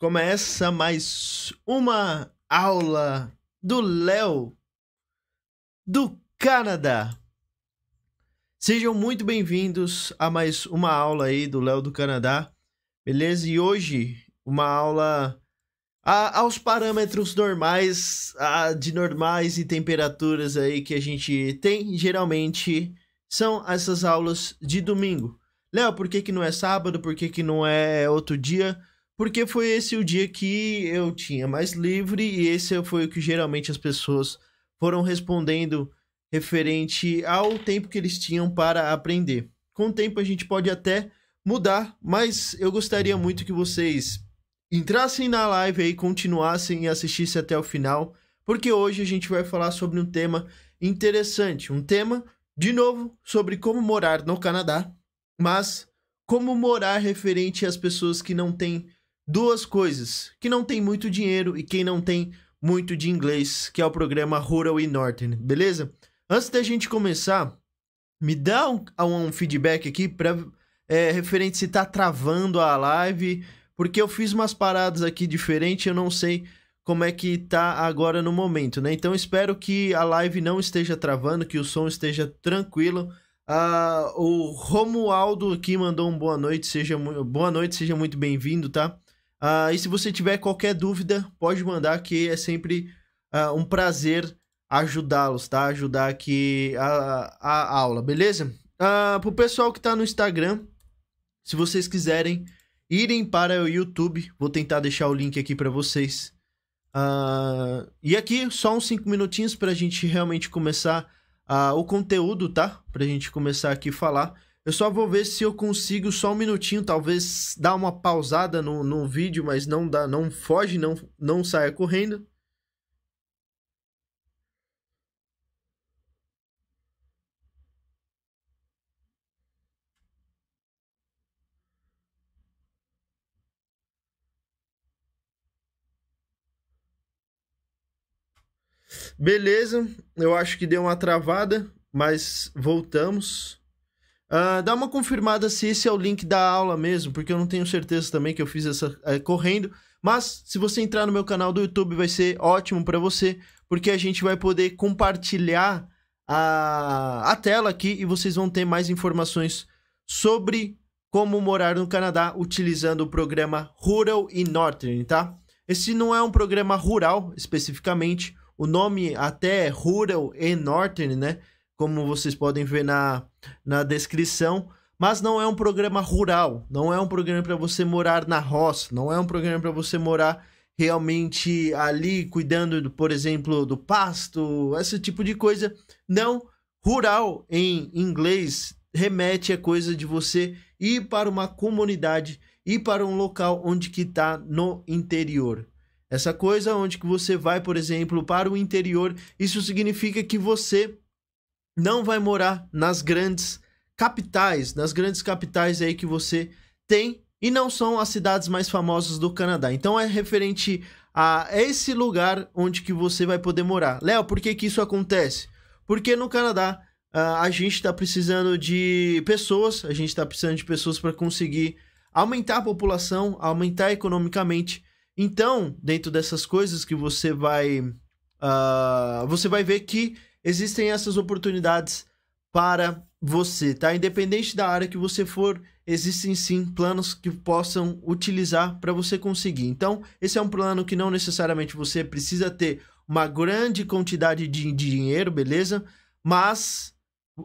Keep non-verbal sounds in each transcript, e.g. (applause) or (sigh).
Começa mais uma aula do Léo do Canadá. Sejam muito bem-vindos a mais uma aula aí do Léo do Canadá, beleza? E hoje uma aula a, aos parâmetros normais, a, de normais e temperaturas aí que a gente tem. Geralmente são essas aulas de domingo. Léo, por que, que não é sábado? Por que, que não é outro dia? porque foi esse o dia que eu tinha mais livre e esse foi o que geralmente as pessoas foram respondendo referente ao tempo que eles tinham para aprender. Com o tempo a gente pode até mudar, mas eu gostaria muito que vocês entrassem na live e continuassem e assistissem até o final, porque hoje a gente vai falar sobre um tema interessante, um tema de novo sobre como morar no Canadá, mas como morar referente às pessoas que não têm duas coisas: que não tem muito dinheiro e quem não tem muito de inglês, que é o programa Rural e Northern, beleza? Antes da gente começar, me dá um, um feedback aqui para é, referente se tá travando a live, porque eu fiz umas paradas aqui diferente, eu não sei como é que tá agora no momento, né? Então espero que a live não esteja travando, que o som esteja tranquilo. Uh, o Romualdo aqui mandou um boa noite, seja boa noite, seja muito bem-vindo, tá? Uh, e se você tiver qualquer dúvida, pode mandar que é sempre uh, um prazer ajudá-los, tá? Ajudar aqui a, a aula, beleza? Uh, pro pessoal que tá no Instagram, se vocês quiserem irem para o YouTube, vou tentar deixar o link aqui para vocês. Uh, e aqui, só uns 5 minutinhos pra gente realmente começar uh, o conteúdo, tá? Pra gente começar aqui a falar. Eu só vou ver se eu consigo só um minutinho, talvez dar uma pausada no, no vídeo, mas não dá, não foge, não, não saia correndo. Beleza, eu acho que deu uma travada, mas voltamos. Uh, dá uma confirmada se esse é o link da aula mesmo, porque eu não tenho certeza também que eu fiz essa eh, correndo. Mas se você entrar no meu canal do YouTube, vai ser ótimo para você, porque a gente vai poder compartilhar a, a tela aqui e vocês vão ter mais informações sobre como morar no Canadá utilizando o programa Rural e Northern, tá? Esse não é um programa rural especificamente, o nome até é Rural e Northern, né? como vocês podem ver na, na descrição. Mas não é um programa rural, não é um programa para você morar na roça, não é um programa para você morar realmente ali cuidando, do, por exemplo, do pasto, esse tipo de coisa. Não, rural em inglês remete a coisa de você ir para uma comunidade, ir para um local onde que está no interior. Essa coisa onde que você vai, por exemplo, para o interior, isso significa que você não vai morar nas grandes capitais, nas grandes capitais aí que você tem e não são as cidades mais famosas do Canadá. Então é referente a esse lugar onde que você vai poder morar. Léo, por que que isso acontece? Porque no Canadá ah, a gente está precisando de pessoas, a gente está precisando de pessoas para conseguir aumentar a população, aumentar economicamente. Então, dentro dessas coisas que você vai, uh, você vai ver que existem essas oportunidades para você, tá? Independente da área que você for, existem sim planos que possam utilizar para você conseguir. Então, esse é um plano que não necessariamente você precisa ter uma grande quantidade de, de dinheiro, beleza? Mas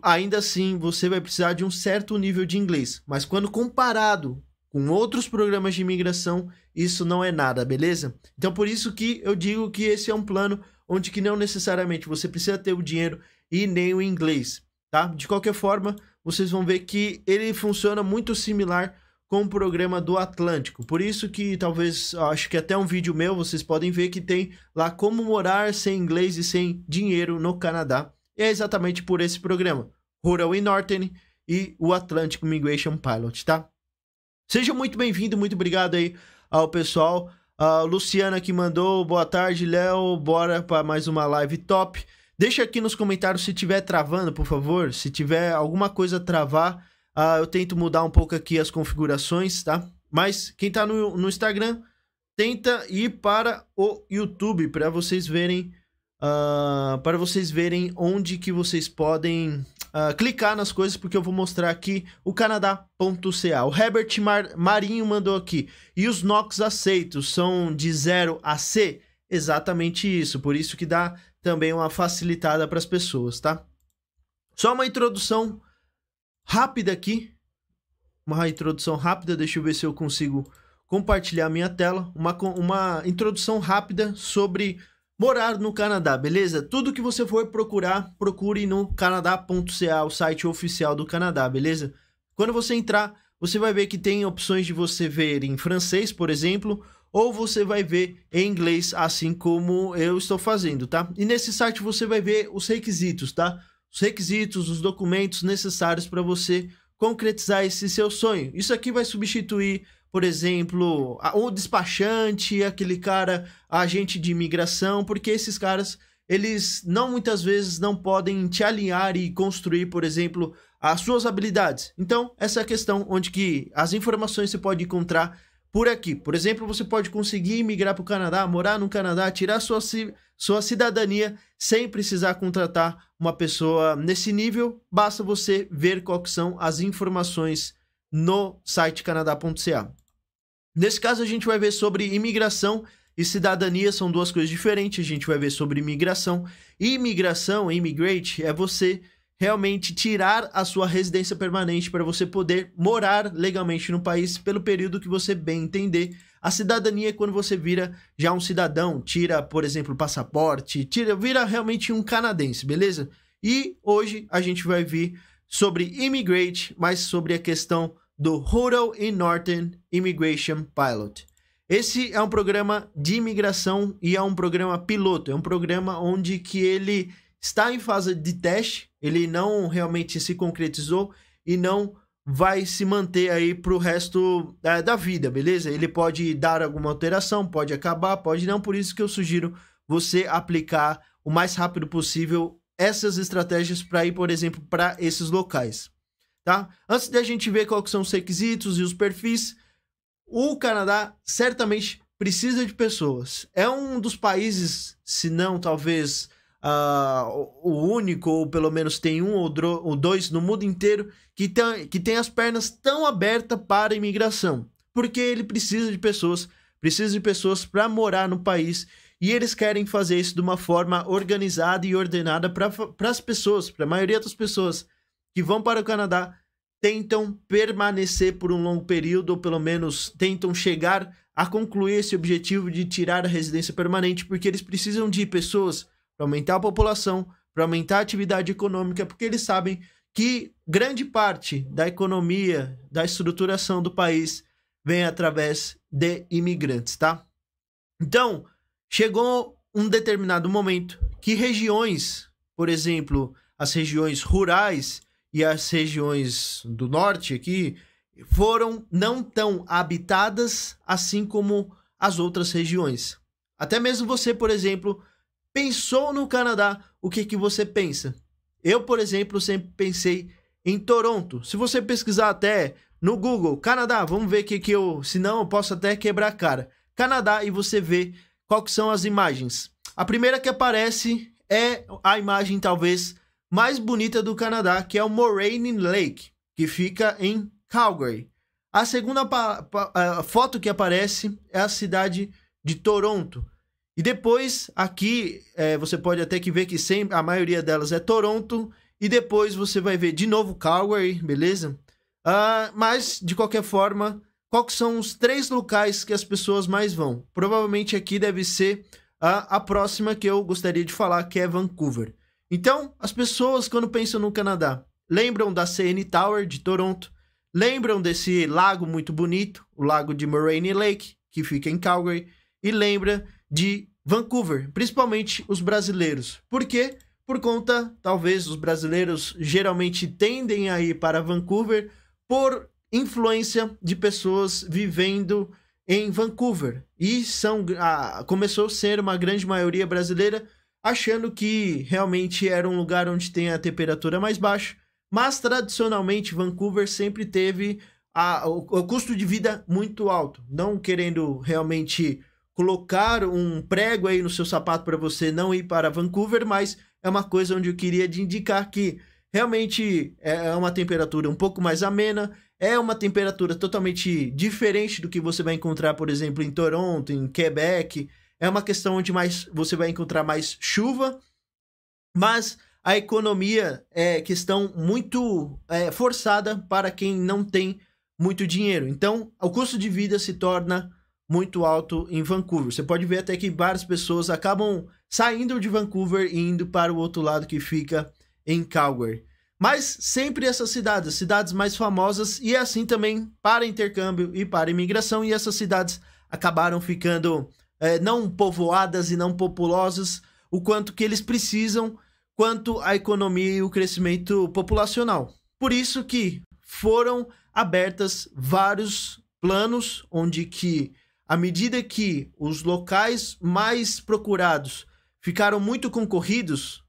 ainda assim você vai precisar de um certo nível de inglês. Mas quando comparado com outros programas de imigração, isso não é nada, beleza? Então por isso que eu digo que esse é um plano onde que não necessariamente você precisa ter o dinheiro e nem o inglês, tá? De qualquer forma, vocês vão ver que ele funciona muito similar com o programa do Atlântico. Por isso que talvez, acho que até um vídeo meu, vocês podem ver que tem lá como morar sem inglês e sem dinheiro no Canadá. E é exatamente por esse programa, Rural e Norton e o Atlântico Migration Pilot, tá? Seja muito bem-vindo, muito obrigado aí ao pessoal a Luciana que mandou, boa tarde, Léo. Bora para mais uma live top. Deixa aqui nos comentários se tiver travando, por favor. Se tiver alguma coisa travar, uh, eu tento mudar um pouco aqui as configurações, tá? Mas quem tá no, no Instagram, tenta ir para o YouTube para vocês verem, uh, ah, para vocês verem onde que vocês podem uh, clicar nas coisas, porque eu vou mostrar aqui o Canadá.ca. O Herbert Mar Marinho mandou aqui. E os NOX aceitos são de 0 a C? Exatamente isso. Por isso que dá também uma facilitada para as pessoas, tá? Só uma introdução rápida aqui. Uma introdução rápida, deixa eu ver se eu consigo compartilhar minha tela. Uma, uma introdução rápida sobre Morar no Canadá, beleza? Tudo que você for procurar, procure no canadá.ca, o site oficial do Canadá, beleza? Quando você entrar, você vai ver que tem opções de você ver em francês, por exemplo, ou você vai ver em inglês, assim como eu estou fazendo, tá? E nesse site você vai ver os requisitos, tá? Os requisitos, os documentos necessários para você concretizar esse seu sonho. Isso aqui vai substituir por exemplo, a, o despachante, aquele cara, agente de imigração, porque esses caras, eles não muitas vezes não podem te alinhar e construir, por exemplo, as suas habilidades. Então, essa é a questão onde que as informações você pode encontrar por aqui. Por exemplo, você pode conseguir imigrar para o Canadá, morar no Canadá, tirar sua, sua cidadania sem precisar contratar uma pessoa nesse nível. Basta você ver quais são as informações no site canadá.ca. Nesse caso, a gente vai ver sobre imigração e cidadania são duas coisas diferentes. A gente vai ver sobre imigração. Imigração, immigrate, é você realmente tirar a sua residência permanente para você poder morar legalmente no país pelo período que você bem entender. A cidadania é quando você vira já um cidadão, tira, por exemplo, passaporte, tira, vira realmente um canadense, beleza? E hoje a gente vai ver sobre immigrate, mas sobre a questão do Rural and Northern Immigration Pilot. Esse é um programa de imigração e é um programa piloto, é um programa onde que ele está em fase de teste, ele não realmente se concretizou e não vai se manter aí para o resto é, da vida, beleza? Ele pode dar alguma alteração, pode acabar, pode não, por isso que eu sugiro você aplicar o mais rápido possível essas estratégias para ir, por exemplo, para esses locais tá? Antes da gente ver quais são os requisitos e os perfis, o Canadá certamente precisa de pessoas. É um dos países, se não talvez uh, o único, ou pelo menos tem um ou, dois no mundo inteiro, que, tem, que tem as pernas tão abertas para a imigração. Porque ele precisa de pessoas, precisa de pessoas para morar no país e eles querem fazer isso de uma forma organizada e ordenada para as pessoas, para a maioria das pessoas que vão para o Canadá tentam permanecer por um longo período, ou pelo menos tentam chegar a concluir esse objetivo de tirar a residência permanente, porque eles precisam de pessoas para aumentar a população, para aumentar a atividade econômica, porque eles sabem que grande parte da economia, da estruturação do país vem através de imigrantes, tá? Então, chegou um determinado momento que regiões, por exemplo, as regiões rurais, e as regiões do norte aqui foram não tão habitadas assim como as outras regiões. Até mesmo você, por exemplo, pensou no Canadá, o que que você pensa? Eu, por exemplo, sempre pensei em Toronto. Se você pesquisar até no Google, Canadá, vamos ver que que eu, se não, eu posso até quebrar a cara. Canadá e você vê qual são as imagens. A primeira que aparece é a imagem talvez mais bonita do Canadá, que é o Moraine Lake, que fica em Calgary. A segunda a foto que aparece é a cidade de Toronto. E depois, aqui, é, você pode até que ver que sempre, a maioria delas é Toronto. E depois você vai ver de novo Calgary, beleza? Uh, mas, de qualquer forma, quais são os três locais que as pessoas mais vão? Provavelmente aqui deve ser a próxima que eu gostaria de falar, que é Vancouver. Então, as pessoas, quando pensam no Canadá, lembram da CN Tower de Toronto, lembram desse lago muito bonito, o lago de Moraine Lake, que fica em Calgary, e lembra de Vancouver, principalmente os brasileiros. Por quê? Por conta, talvez, os brasileiros geralmente tendem a ir para Vancouver por influência de pessoas vivendo em Vancouver. E são, ah, começou a ser uma grande maioria brasileira achando que realmente era um lugar onde tem a temperatura mais baixa. Mas tradicionalmente Vancouver sempre teve a, o, o custo de vida muito alto, não querendo realmente colocar um prego aí no seu sapato para você não ir para Vancouver, mas é uma coisa onde eu queria te indicar que realmente é, é uma temperatura um pouco mais amena, é uma temperatura totalmente diferente do que você vai encontrar, por exemplo, em Toronto, em Quebec é uma questão onde mais você vai encontrar mais chuva, mas a economia é questão muito é, forçada para quem não tem muito dinheiro. Então, o custo de vida se torna muito alto em Vancouver. Você pode ver até que várias pessoas acabam saindo de Vancouver e indo para o outro lado que fica em Calgary. Mas sempre essas cidades, cidades mais famosas, e é assim também para intercâmbio e para imigração, e essas cidades acabaram ficando é, não povoadas e não populosas, o quanto que eles precisam quanto à economia e o crescimento populacional. Por isso que foram abertas vários planos onde que à medida que os locais mais procurados ficaram muito concorridos,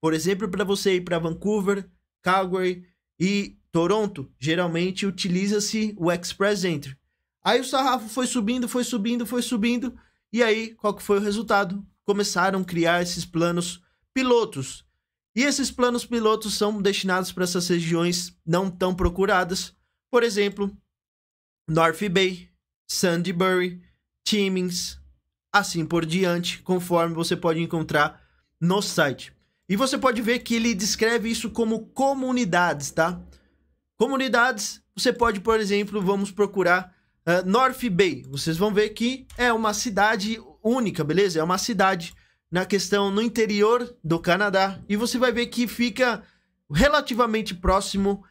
por exemplo, para você ir para Vancouver, Calgary e Toronto, geralmente utiliza-se o Express Entry. Aí o sarrafo foi subindo, foi subindo, foi subindo, e aí, qual que foi o resultado? Começaram a criar esses planos pilotos. E esses planos pilotos são destinados para essas regiões não tão procuradas. Por exemplo, North Bay, Sandybury, Timmins, assim por diante, conforme você pode encontrar no site. E você pode ver que ele descreve isso como comunidades, tá? Comunidades, você pode, por exemplo, vamos procurar Uh, North Bay, vocês vão ver que é uma cidade única, beleza? É uma cidade na questão no interior do Canadá e você vai ver que fica relativamente próximo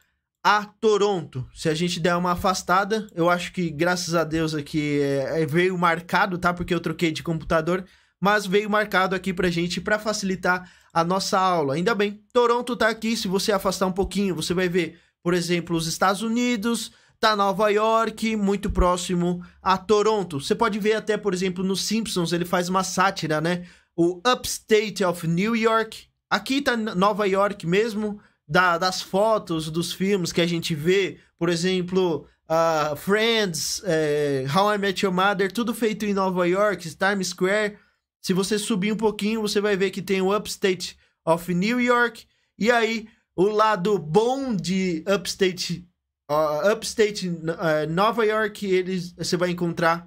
a Toronto. Se a gente der uma afastada, eu acho que graças a Deus aqui é, é veio marcado, tá? Porque eu troquei de computador, mas veio marcado aqui pra gente para facilitar a nossa aula. Ainda bem, Toronto tá aqui, se você afastar um pouquinho, você vai ver, por exemplo, os Estados Unidos, tá Nova York, muito próximo a Toronto. Você pode ver até, por exemplo, nos Simpsons, ele faz uma sátira, né? O Upstate of New York. Aqui tá Nova York mesmo, da, das fotos, dos filmes que a gente vê, por exemplo, uh, Friends, é, How I Met Your Mother, tudo feito em Nova York, Times Square. Se você subir um pouquinho, você vai ver que tem o Upstate of New York. E aí, o lado bom de Upstate uh, Upstate, uh, Nova York, eles, você vai encontrar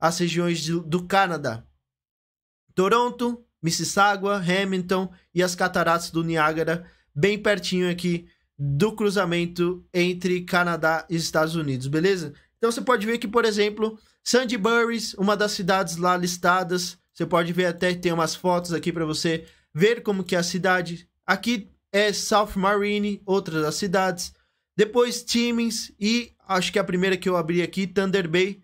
as regiões de, do Canadá. Toronto, Mississauga, Hamilton e as cataratas do Niágara, bem pertinho aqui do cruzamento entre Canadá e Estados Unidos, beleza? Então você pode ver que, por exemplo, Sandburys, uma das cidades lá listadas, você pode ver até tem umas fotos aqui para você ver como que é a cidade. Aqui é South Marine, outra das cidades. Depois Timmins e acho que a primeira que eu abri aqui, Thunder Bay.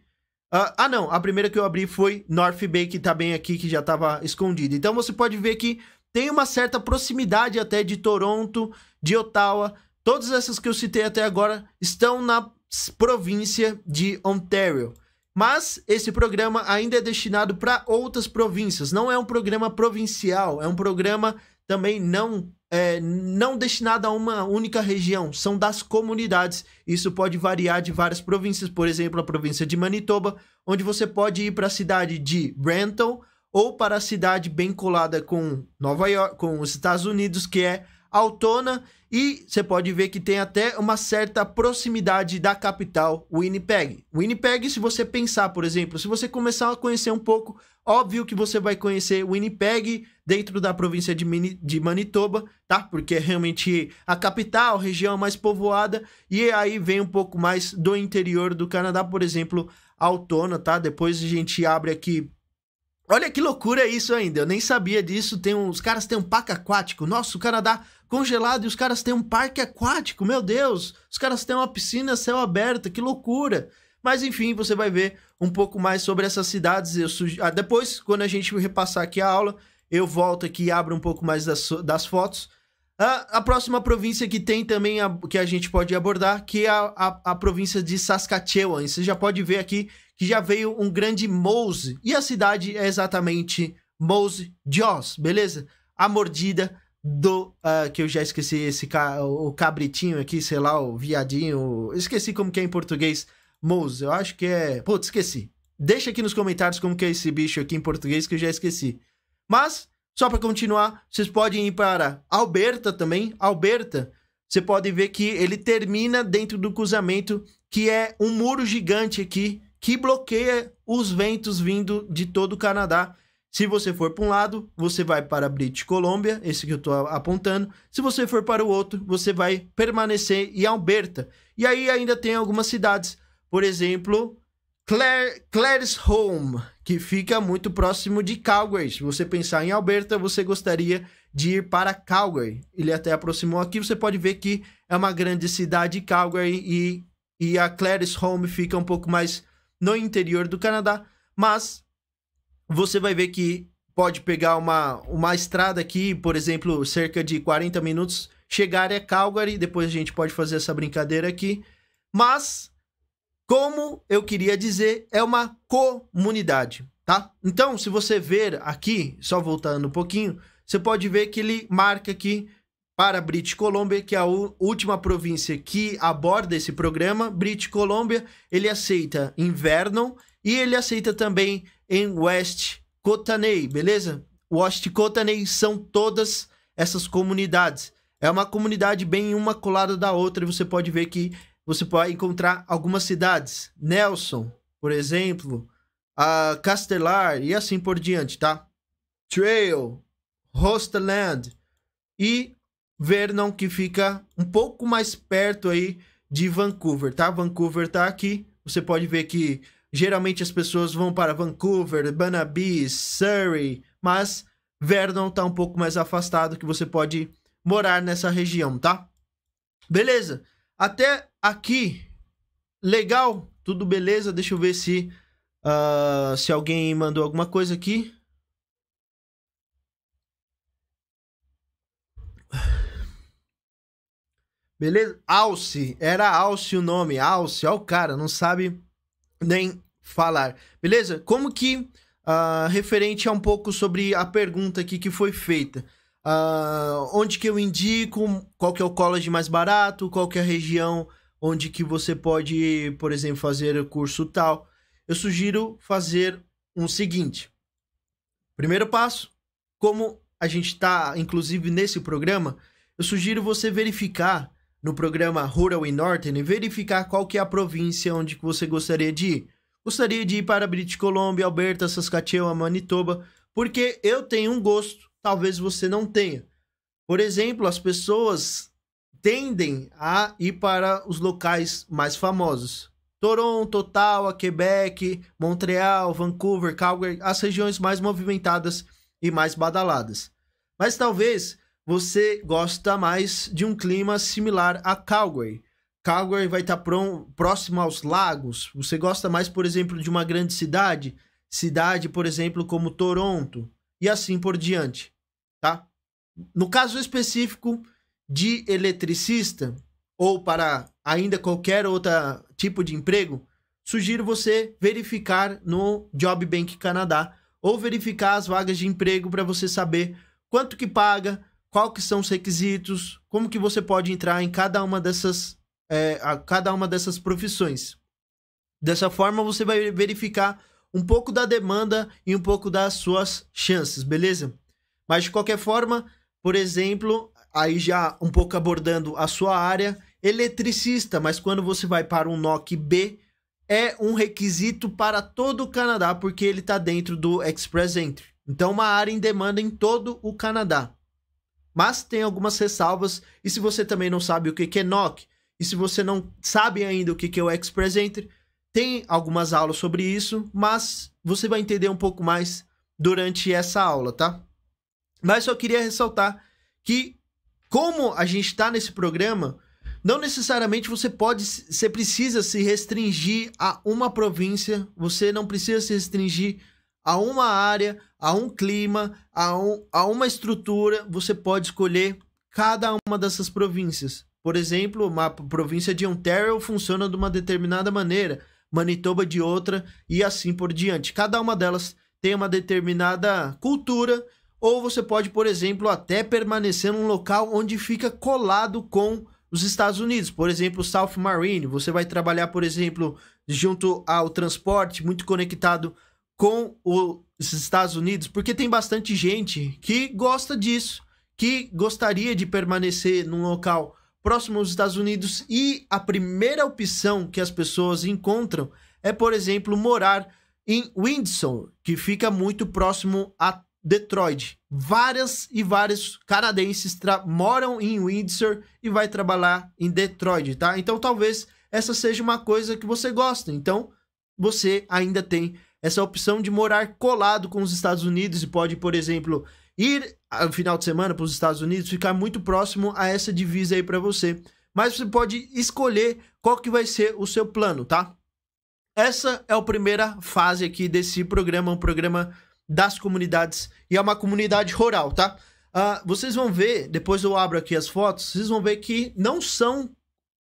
Uh, ah, não, a primeira que eu abri foi North Bay, que tá bem aqui, que já tava escondida. Então você pode ver que tem uma certa proximidade até de Toronto, de Ottawa. Todas essas que eu citei até agora estão na província de Ontario. Mas esse programa ainda é destinado para outras províncias. Não é um programa provincial, é um programa também não é, não destinada a uma única região, são das comunidades. Isso pode variar de várias províncias, por exemplo, a província de Manitoba, onde você pode ir para a cidade de Brampton ou para a cidade bem colada com Nova York, com os Estados Unidos, que é Altona, e você pode ver que tem até uma certa proximidade da capital Winnipeg. Winnipeg, se você pensar, por exemplo, se você começar a conhecer um pouco Óbvio que você vai conhecer Winnipeg dentro da província de, Mini, de Manitoba, tá? Porque é realmente a capital, região mais povoada. E aí vem um pouco mais do interior do Canadá, por exemplo, Altona, tá? Depois a gente abre aqui Olha que loucura isso ainda, eu nem sabia disso. Tem os caras têm um parque aquático. Nossa, o Canadá congelado e os caras têm um parque aquático, meu Deus! Os caras têm uma piscina céu aberto, que loucura! Mas enfim, você vai ver um pouco mais sobre essas cidades. Eu sugi... ah, depois, quando a gente repassar aqui a aula, eu volto aqui e abro um pouco mais das, das fotos. A, ah, a, próxima província que tem também a, que a gente pode abordar, que é a, a, a, província de Saskatchewan. Você já pode ver aqui que já veio um grande Mouse. E a cidade é exatamente Mouse Jaws, beleza? A mordida do. Uh, que eu já esqueci esse ca, o, o cabritinho aqui, sei lá, o viadinho. Esqueci como que é em português Mouse, eu acho que é. Putz, esqueci. Deixa aqui nos comentários como que é esse bicho aqui em português que eu já esqueci. Mas, só para continuar, vocês podem ir para Alberta também. Alberta, você pode ver que ele termina dentro do cruzamento, que é um muro gigante aqui que bloqueia os ventos vindo de todo o Canadá. Se você for para um lado, você vai para British Columbia, esse que eu estou apontando. Se você for para o outro, você vai permanecer em Alberta. E aí ainda tem algumas cidades por exemplo, Claire, Claire's Home, que fica muito próximo de Calgary. Se você pensar em Alberta, você gostaria de ir para Calgary. Ele até aproximou aqui, você pode ver que é uma grande cidade, Calgary, e, e a Claire's Home fica um pouco mais no interior do Canadá, mas você vai ver que pode pegar uma, uma estrada aqui, por exemplo, cerca de 40 minutos, chegar a Calgary, depois a gente pode fazer essa brincadeira aqui, mas como eu queria dizer, é uma comunidade, tá? Então, se você ver aqui, só voltando um pouquinho, você pode ver que ele marca aqui para British Columbia, que é a última província que aborda esse programa. British Columbia, ele aceita em Vernon e ele aceita também em West Cotanay, beleza? West Cotanay são todas essas comunidades. É uma comunidade bem uma colada da outra e você pode ver que você pode encontrar algumas cidades, Nelson, por exemplo, a Castelar e assim por diante, tá? Trail, Hosteland e Vernon, que fica um pouco mais perto aí de Vancouver, tá? Vancouver tá aqui, você pode ver que geralmente as pessoas vão para Vancouver, Banabi, Surrey, mas Vernon tá um pouco mais afastado que você pode morar nessa região, tá? Beleza? Até aqui. Legal, tudo beleza? Deixa eu ver se uh, se alguém mandou alguma coisa aqui. Beleza? Alce, era Alce o nome, Alce, ó o cara, não sabe nem falar. Beleza? Como que, uh, referente a um pouco sobre a pergunta aqui que foi feita, uh, onde que eu indico, qual que é o college mais barato, qual que é a região onde que você pode, por exemplo, fazer curso tal. Eu sugiro fazer um seguinte. Primeiro passo, como a gente está, inclusive, nesse programa, eu sugiro você verificar no programa Rural e Northern, verificar qual que é a província onde que você gostaria de ir. Gostaria de ir para British Columbia, Alberta, Saskatchewan, Manitoba, porque eu tenho um gosto, talvez você não tenha. Por exemplo, as pessoas tendem a ir para os locais mais famosos. Toronto, Ottawa, Quebec, Montreal, Vancouver, Calgary, as regiões mais movimentadas e mais badaladas. Mas talvez você gosta mais de um clima similar a Calgary. Calgary vai estar tá próximo aos lagos. Você gosta mais, por exemplo, de uma grande cidade, cidade, por exemplo, como Toronto, e assim por diante, tá? No caso específico, de eletricista ou para ainda qualquer outro tipo de emprego, sugiro você verificar no Job Bank Canadá ou verificar as vagas de emprego para você saber quanto que paga, qual que são os requisitos, como que você pode entrar em cada uma dessas é, a cada uma dessas profissões. Dessa forma você vai verificar um pouco da demanda e um pouco das suas chances, beleza? Mas de qualquer forma, por exemplo, aí já um pouco abordando a sua área, eletricista, mas quando você vai para um NOC B, é um requisito para todo o Canadá, porque ele está dentro do Express Entry. Então, uma área em demanda em todo o Canadá. Mas tem algumas ressalvas, e se você também não sabe o que é NOC, e se você não sabe ainda o que é o Express Entry, tem algumas aulas sobre isso, mas você vai entender um pouco mais durante essa aula, tá? Mas só queria ressaltar que como a gente está nesse programa, não necessariamente você pode, você precisa se restringir a uma província, você não precisa se restringir a uma área, a um clima, a, um, a uma estrutura, você pode escolher cada uma dessas províncias. Por exemplo, uma província de Ontario funciona de uma determinada maneira, Manitoba de outra e assim por diante. Cada uma delas tem uma determinada cultura, ou você pode, por exemplo, até permanecer num local onde fica colado com os Estados Unidos, por exemplo, South Marine, você vai trabalhar, por exemplo, junto ao transporte, muito conectado com os Estados Unidos, porque tem bastante gente que gosta disso, que gostaria de permanecer num local próximo aos Estados Unidos e a primeira opção que as pessoas encontram é, por exemplo, morar em Windsor, que fica muito próximo a Detroit. Várias e vários canadenses moram em Windsor e vai trabalhar em Detroit, tá? Então talvez essa seja uma coisa que você gosta. Então você ainda tem essa opção de morar colado com os Estados Unidos e pode, por exemplo, ir no final de semana para os Estados Unidos, ficar muito próximo a essa divisa aí para você. Mas você pode escolher qual que vai ser o seu plano, tá? Essa é a primeira fase aqui desse programa, um programa das comunidades e é uma comunidade rural, tá? Uh, vocês vão ver, depois eu abro aqui as fotos, vocês vão ver que não são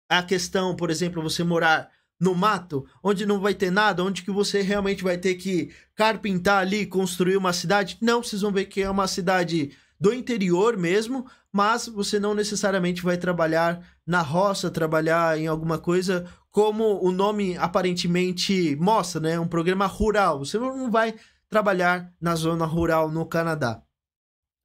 a questão, por exemplo, você morar no mato, onde não vai ter nada, onde que você realmente vai ter que carpintar ali, construir uma cidade. Não, vocês vão ver que é uma cidade do interior mesmo, mas você não necessariamente vai trabalhar na roça, trabalhar em alguma coisa como o nome aparentemente mostra, né? Um programa rural. Você não vai trabalhar na zona rural no Canadá.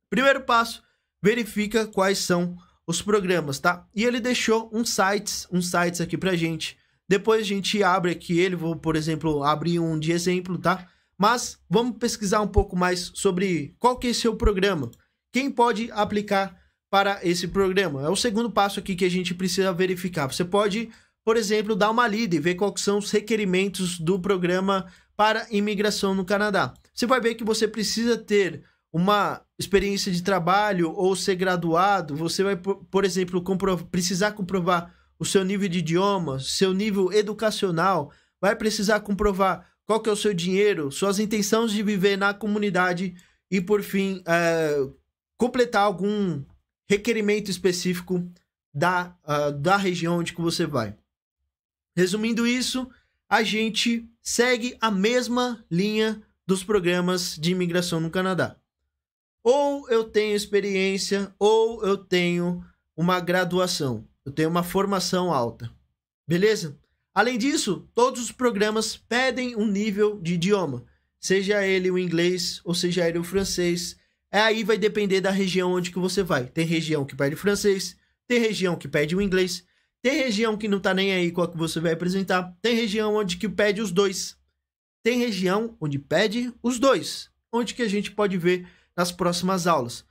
Primeiro passo, verifica quais são os programas, tá? E ele deixou uns sites, um sites aqui pra gente. Depois a gente abre aqui ele, vou, por exemplo, abrir um de exemplo, tá? Mas vamos pesquisar um pouco mais sobre qual que é seu programa. Quem pode aplicar para esse programa? É o segundo passo aqui que a gente precisa verificar. Você pode, por exemplo, dar uma lida e ver quais são os requerimentos do programa para imigração no Canadá. Você vai ver que você precisa ter uma experiência de trabalho ou ser graduado, você vai, por exemplo, precisar comprovar o seu nível de idioma, seu nível educacional, vai precisar comprovar qual que é o seu dinheiro, suas intenções de viver na comunidade e, por fim, é, completar algum requerimento específico da, uh, da região onde que você vai. Resumindo isso, a gente segue a mesma linha dos programas de imigração no Canadá. Ou eu tenho experiência, ou eu tenho uma graduação, eu tenho uma formação alta. Beleza? Além disso, todos os programas pedem um nível de idioma, seja ele o inglês ou seja ele o francês. É aí vai depender da região onde que você vai. Tem região que pede francês, tem região que pede o inglês, tem região que não tá nem aí qual que você vai apresentar. Tem região onde que pede os dois. Tem região onde pede os dois. Onde que a gente pode ver nas próximas aulas.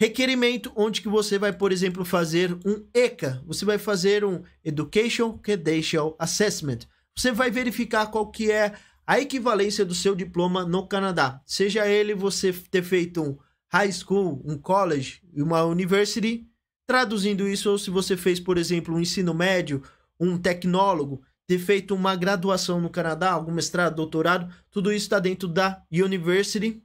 Requerimento onde que você vai, por exemplo, fazer um ECA. Você vai fazer um Education Credential Assessment. Você vai verificar qual que é a equivalência do seu diploma no Canadá. Seja ele você ter feito um high school, um college, uma university, Traduzindo isso, ou se você fez, por exemplo, um ensino médio, um tecnólogo, ter feito uma graduação no Canadá, algum mestrado, doutorado, tudo isso está dentro da University.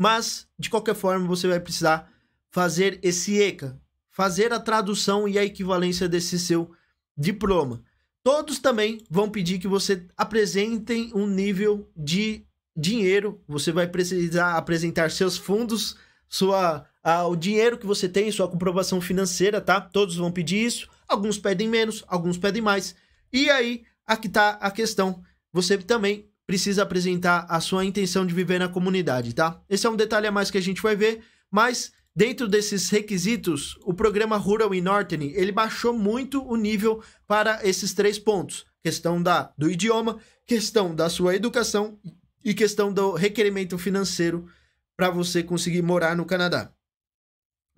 Mas, de qualquer forma, você vai precisar fazer esse ECA, fazer a tradução e a equivalência desse seu diploma. Todos também vão pedir que você apresentem um nível de dinheiro, você vai precisar apresentar seus fundos, sua ah, o dinheiro que você tem, sua comprovação financeira, tá? Todos vão pedir isso. Alguns pedem menos, alguns pedem mais. E aí, aqui tá a questão. Você também precisa apresentar a sua intenção de viver na comunidade, tá? Esse é um detalhe a mais que a gente vai ver, mas Dentro desses requisitos, o programa Rural e Northern, ele baixou muito o nível para esses três pontos: questão da do idioma, questão da sua educação e questão do requerimento financeiro para você conseguir morar no Canadá.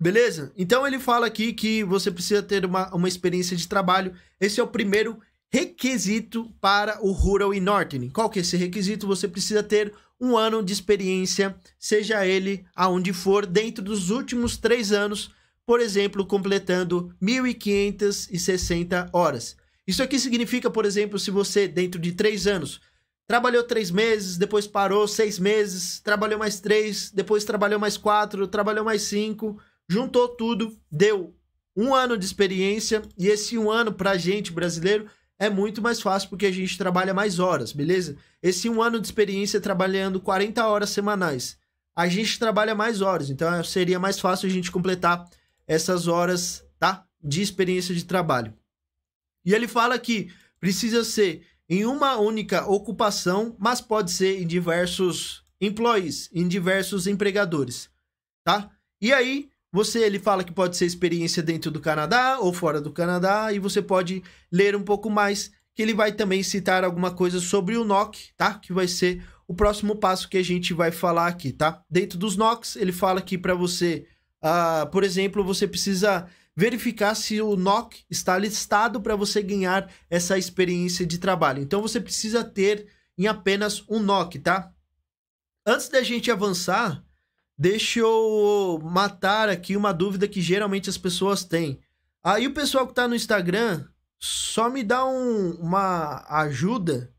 Beleza? Então ele fala aqui que você precisa ter uma, uma experiência de trabalho. Esse é o primeiro requisito para o Rural e Norton. Qual que é esse requisito? Você precisa ter um ano de experiência, seja ele aonde for, dentro dos últimos três anos, por exemplo, completando 1.560 horas. Isso aqui significa, por exemplo, se você, dentro de três anos, trabalhou três meses, depois parou seis meses, trabalhou mais três, depois trabalhou mais quatro, trabalhou mais cinco, juntou tudo, deu um ano de experiência e esse um ano para gente brasileiro é muito mais fácil porque a gente trabalha mais horas, beleza? Esse um ano de experiência trabalhando 40 horas semanais. A gente trabalha mais horas, então seria mais fácil a gente completar essas horas, tá? De experiência de trabalho. E ele fala que precisa ser em uma única ocupação, mas pode ser em diversos employees, em diversos empregadores, tá? E aí você, ele fala que pode ser experiência dentro do Canadá ou fora do Canadá, e você pode ler um pouco mais, que ele vai também citar alguma coisa sobre o NOC, tá? Que vai ser o próximo passo que a gente vai falar aqui, tá? Dentro dos NOCs, ele fala que para você, uh, por exemplo, você precisa verificar se o NOC está listado para você ganhar essa experiência de trabalho. Então você precisa ter em apenas um NOC, tá? Antes da gente avançar, Deixa eu matar aqui uma dúvida que geralmente as pessoas têm. Aí o pessoal que tá no Instagram, só me dá um, uma ajuda.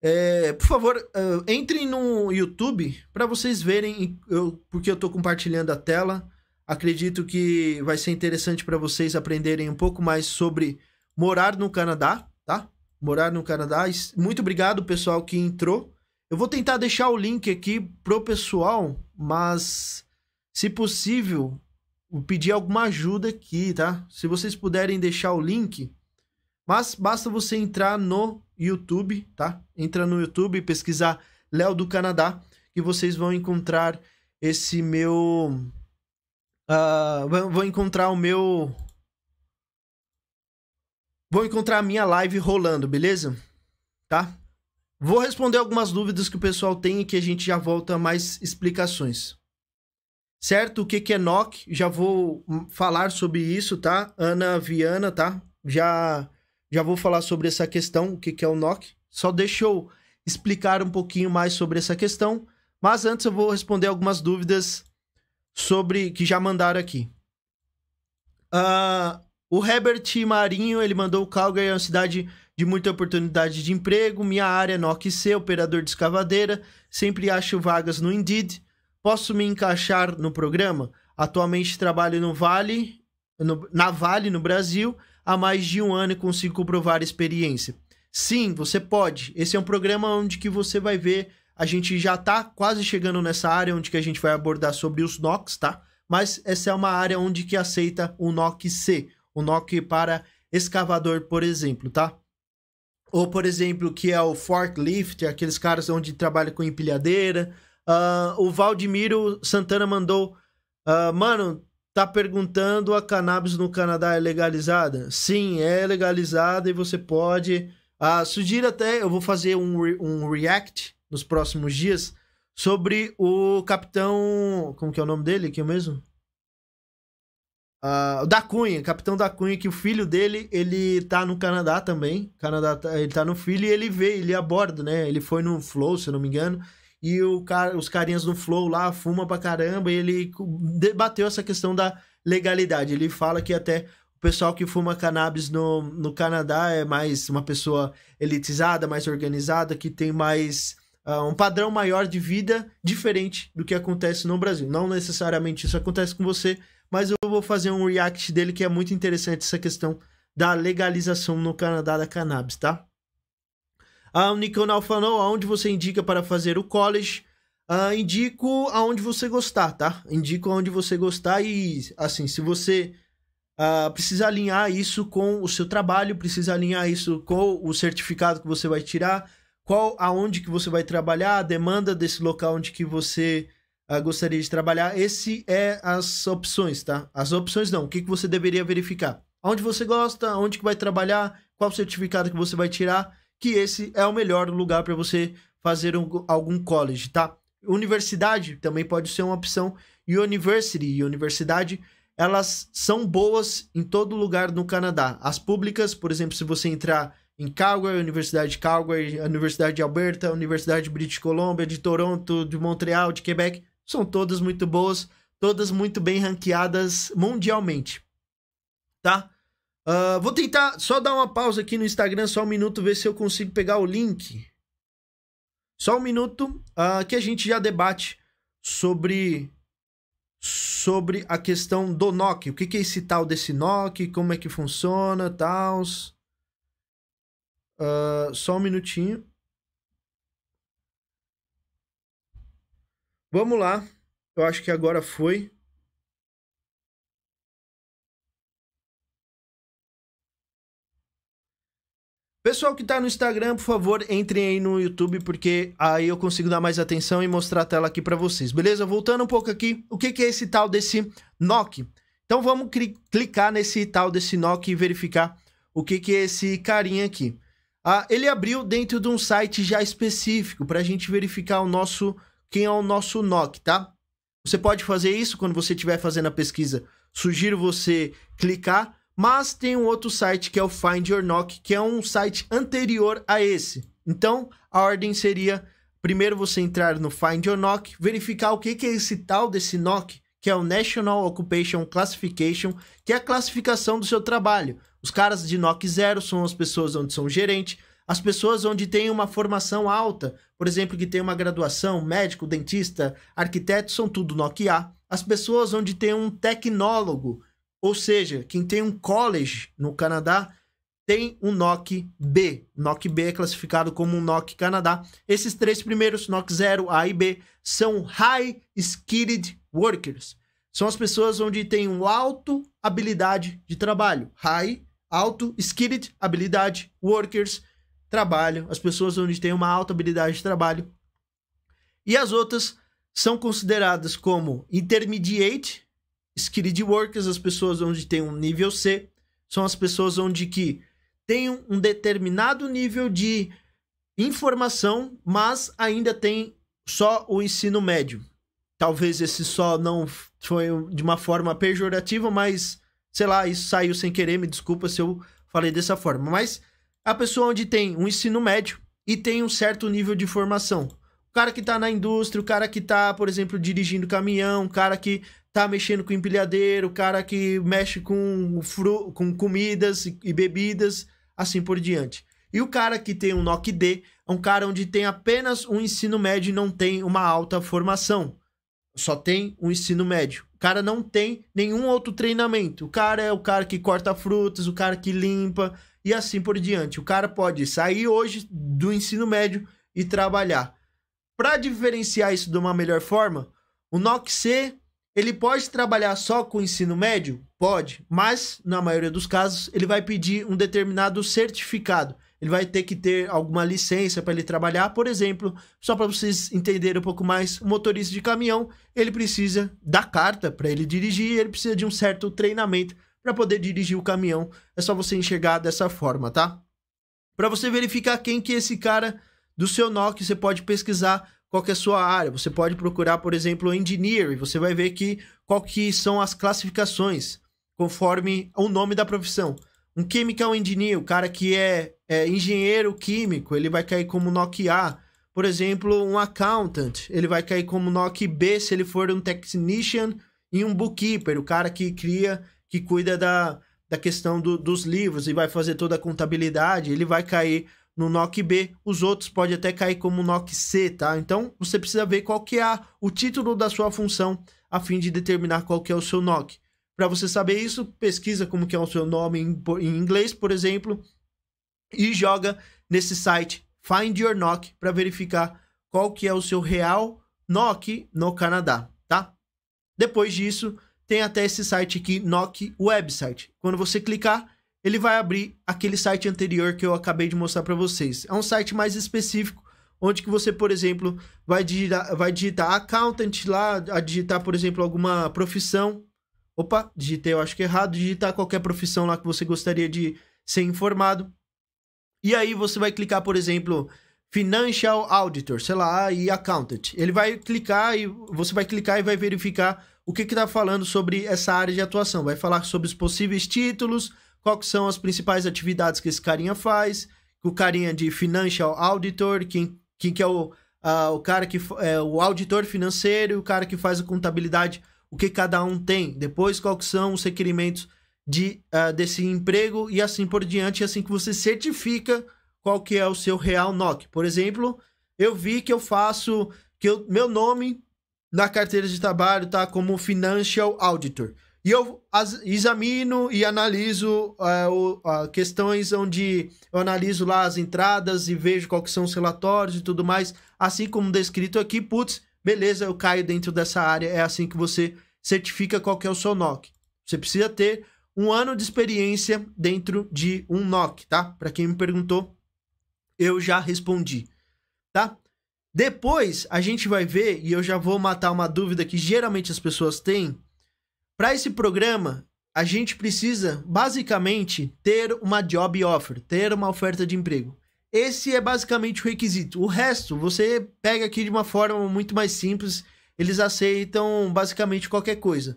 É, por favor, uh, entrem no YouTube para vocês verem, eu, porque eu tô compartilhando a tela. Acredito que vai ser interessante para vocês aprenderem um pouco mais sobre morar no Canadá, tá? Morar no Canadá. Muito obrigado, pessoal, que entrou. Eu vou tentar deixar o link aqui pro pessoal, mas se possível, vou pedir alguma ajuda aqui, tá? Se vocês puderem deixar o link, mas basta você entrar no YouTube, tá? Entra no YouTube e pesquisar Léo do Canadá, que vocês vão encontrar esse meu uh, vão encontrar o meu vão encontrar a minha live rolando, beleza? Tá? Vou responder algumas dúvidas que o pessoal tem e que a gente já volta a mais explicações. Certo? O que, que é NOC? Já vou falar sobre isso, tá? Ana Viana, tá? Já, já vou falar sobre essa questão, o que, que é o NOC. Só deixa eu explicar um pouquinho mais sobre essa questão. Mas antes eu vou responder algumas dúvidas sobre que já mandaram aqui. Uh, o Herbert Marinho, ele mandou o Calgary é uma cidade de muita oportunidade de emprego, minha área é NOC C, operador de escavadeira, sempre acho vagas no Indeed. Posso me encaixar no programa? Atualmente trabalho no Vale, no, na Vale, no Brasil, há mais de um ano e consigo comprovar a experiência. Sim, você pode. Esse é um programa onde que você vai ver. A gente já está quase chegando nessa área onde que a gente vai abordar sobre os NOCs, tá? Mas essa é uma área onde que aceita o NOC C, o NOC para escavador, por exemplo, tá? Ou, por exemplo, que é o forklift, aqueles caras onde trabalha com empilhadeira. Uh, o Valdemiro Santana mandou. Uh, mano, tá perguntando a cannabis no Canadá é legalizada? Sim, é legalizada e você pode. Uh, sugiro até, eu vou fazer um, re um react nos próximos dias sobre o capitão. Como que é o nome dele aqui mesmo? Uh, da Cunha, capitão da Cunha, que o filho dele, ele tá no Canadá também. Canadá, tá, ele tá no filho e ele veio, ele é a bordo, né? Ele foi no Flow, se eu não me engano. E o cara, os carinhas do Flow lá fuma pra caramba e ele debateu essa questão da legalidade. Ele fala que até o pessoal que fuma cannabis no, no Canadá é mais uma pessoa elitizada, mais organizada, que tem mais ah, um padrão maior de vida diferente do que acontece no Brasil. Não necessariamente isso acontece com você, mas eu vou fazer um react dele que é muito interessante essa questão da legalização no Canadá da cannabis, tá? Ah, o Nikonal falou aonde você indica para fazer o college. Ah, indico aonde você gostar, tá? Indico aonde você gostar e, assim, se você ah, precisa alinhar isso com o seu trabalho, precisa alinhar isso com o certificado que você vai tirar, qual aonde que você vai trabalhar, a demanda desse local onde que você uh, gostaria de trabalhar. Esse é as opções, tá? As opções não, o que, que você deveria verificar. Onde você gosta, onde que vai trabalhar, qual certificado que você vai tirar, que esse é o melhor lugar para você fazer um, algum college, tá? Universidade também pode ser uma opção. University e universidade, elas são boas em todo lugar no Canadá. As públicas, por exemplo, se você entrar em Calgary, Universidade de Calgary, Universidade de Alberta, Universidade de British Columbia, de Toronto, de Montreal, de Quebec, são todas muito boas, todas muito bem ranqueadas mundialmente, tá? Uh, vou tentar só dar uma pausa aqui no Instagram, só um minuto, ver se eu consigo pegar o link. Só um minuto uh, que a gente já debate sobre sobre a questão do NOC. O que, que é esse tal desse NOC, como é que funciona, tal. Uh, ah, só um minutinho. Vamos lá. Eu acho que agora foi. Pessoal que tá no Instagram, por favor, entrem aí no YouTube, porque aí eu consigo dar mais atenção e mostrar a tela aqui para vocês, beleza? Voltando um pouco aqui, o que, que é esse tal desse NOC? Então vamos clicar nesse tal desse NOC e verificar o que, que é esse carinha aqui. Ah, ele abriu dentro de um site já específico para a gente verificar o nosso quem é o nosso NOC, tá? Você pode fazer isso quando você estiver fazendo a pesquisa. Sugiro você clicar, mas tem um outro site que é o Find Your NOC, que é um site anterior a esse. Então, a ordem seria primeiro você entrar no Find Your NOC, verificar o que, é esse tal desse NOC, que é o National Occupation Classification, que é a classificação do seu trabalho. Os caras de NOC 0 são as pessoas onde são gerente, as pessoas onde tem uma formação alta, por exemplo, que tem uma graduação, médico, dentista, arquiteto, são tudo NOC A. As pessoas onde tem um tecnólogo, ou seja, quem tem um college no Canadá, tem um NOC B. NOC B é classificado como um NOC Canadá. Esses três primeiros, NOC 0, A e B, são High Skilled Workers. São as pessoas onde tem um alto habilidade de trabalho. High, alto, skilled, habilidade, workers, trabalho, as pessoas onde tem uma alta habilidade de trabalho. E as outras são consideradas como intermediate skilled workers, as pessoas onde tem um nível C, são as pessoas onde que tem um determinado nível de informação, mas ainda tem só o ensino médio. Talvez esse só não foi de uma forma pejorativa, mas sei lá, isso saiu sem querer, me desculpa se eu falei dessa forma, mas a pessoa onde tem um ensino médio e tem um certo nível de formação. O cara que tá na indústria, o cara que tá, por exemplo, dirigindo caminhão, o cara que tá mexendo com empilhadeiro, o cara que mexe com, fru com comidas e bebidas, assim por diante. E o cara que tem um NOC D é um cara onde tem apenas um ensino médio e não tem uma alta formação. Só tem um ensino médio. O cara não tem nenhum outro treinamento. O cara é o cara que corta frutas, o cara que limpa, e assim por diante. O cara pode sair hoje do ensino médio e trabalhar. Para diferenciar isso de uma melhor forma, o NOC C ele pode trabalhar só com o ensino médio? Pode, mas na maioria dos casos ele vai pedir um determinado certificado. Ele vai ter que ter alguma licença para ele trabalhar, por exemplo, só para vocês entenderem um pouco mais, o motorista de caminhão, ele precisa da carta para ele dirigir, ele precisa de um certo treinamento para poder dirigir o caminhão. É só você enxergar dessa forma, tá? Para você verificar quem que é esse cara do seu NOC, você pode pesquisar qual que é a sua área. Você pode procurar, por exemplo, engineer e você vai ver que qual que são as classificações conforme o nome da profissão. Um chemical engineer, o cara que é, é engenheiro químico, ele vai cair como NOC A. Por exemplo, um accountant, ele vai cair como NOC B se ele for um technician e um bookkeeper, o cara que cria que cuida da, da questão do, dos livros e vai fazer toda a contabilidade, ele vai cair no NOC B, os outros pode até cair como NOC C, tá? Então você precisa ver qual que é o título da sua função a fim de determinar qual que é o seu NOC. Para você saber isso, pesquisa como que é o seu nome em, em inglês, por exemplo, e joga nesse site Find Your NOC para verificar qual que é o seu real NOC no Canadá, tá? Depois disso, tem até esse site aqui, Knock Website. Quando você clicar, ele vai abrir aquele site anterior que eu acabei de mostrar para vocês. É um site mais específico, onde que você, por exemplo, vai digitar, vai digitar accountant lá, a digitar, por exemplo, alguma profissão. Opa, digitei, eu acho que é errado. Digitar qualquer profissão lá que você gostaria de ser informado. E aí você vai clicar, por exemplo, Financial Auditor, sei lá, e Accountant. Ele vai clicar e você vai clicar e vai verificar o que está falando sobre essa área de atuação. Vai falar sobre os possíveis títulos, quais são as principais atividades que esse carinha faz, o carinha de financial auditor, quem, quem que é o, uh, o cara que é o auditor financeiro, o cara que faz a contabilidade, o que cada um tem. Depois, quais são os requerimentos de, uh, desse emprego e assim por diante, assim que você certifica qual que é o seu real NOC. Por exemplo, eu vi que eu faço que eu, meu nome na carteira de trabalho tá como Financial Auditor. E eu examino e analiso uh, o, questões onde eu analiso lá as entradas e vejo quais são os relatórios e tudo mais, assim como descrito aqui, putz, beleza, eu caio dentro dessa área, é assim que você certifica qual que é o seu NOC. Você precisa ter um ano de experiência dentro de um NOC, tá? Para quem me perguntou, eu já respondi, tá? Depois a gente vai ver, e eu já vou matar uma dúvida que geralmente as pessoas têm. Para esse programa, a gente precisa basicamente ter uma job offer, ter uma oferta de emprego. Esse é basicamente o requisito. O resto você pega aqui de uma forma muito mais simples. Eles aceitam basicamente qualquer coisa.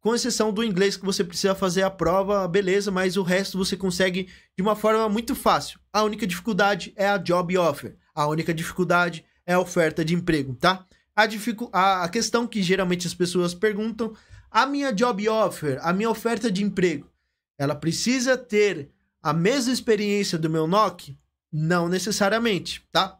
Com exceção do inglês que você precisa fazer a prova, beleza, mas o resto você consegue de uma forma muito fácil. A única dificuldade é a job offer. A única dificuldade é a oferta de emprego, tá? A, dificu a, a questão que geralmente as pessoas perguntam, a minha job offer, a minha oferta de emprego, ela precisa ter a mesma experiência do meu NOC? Não necessariamente, tá?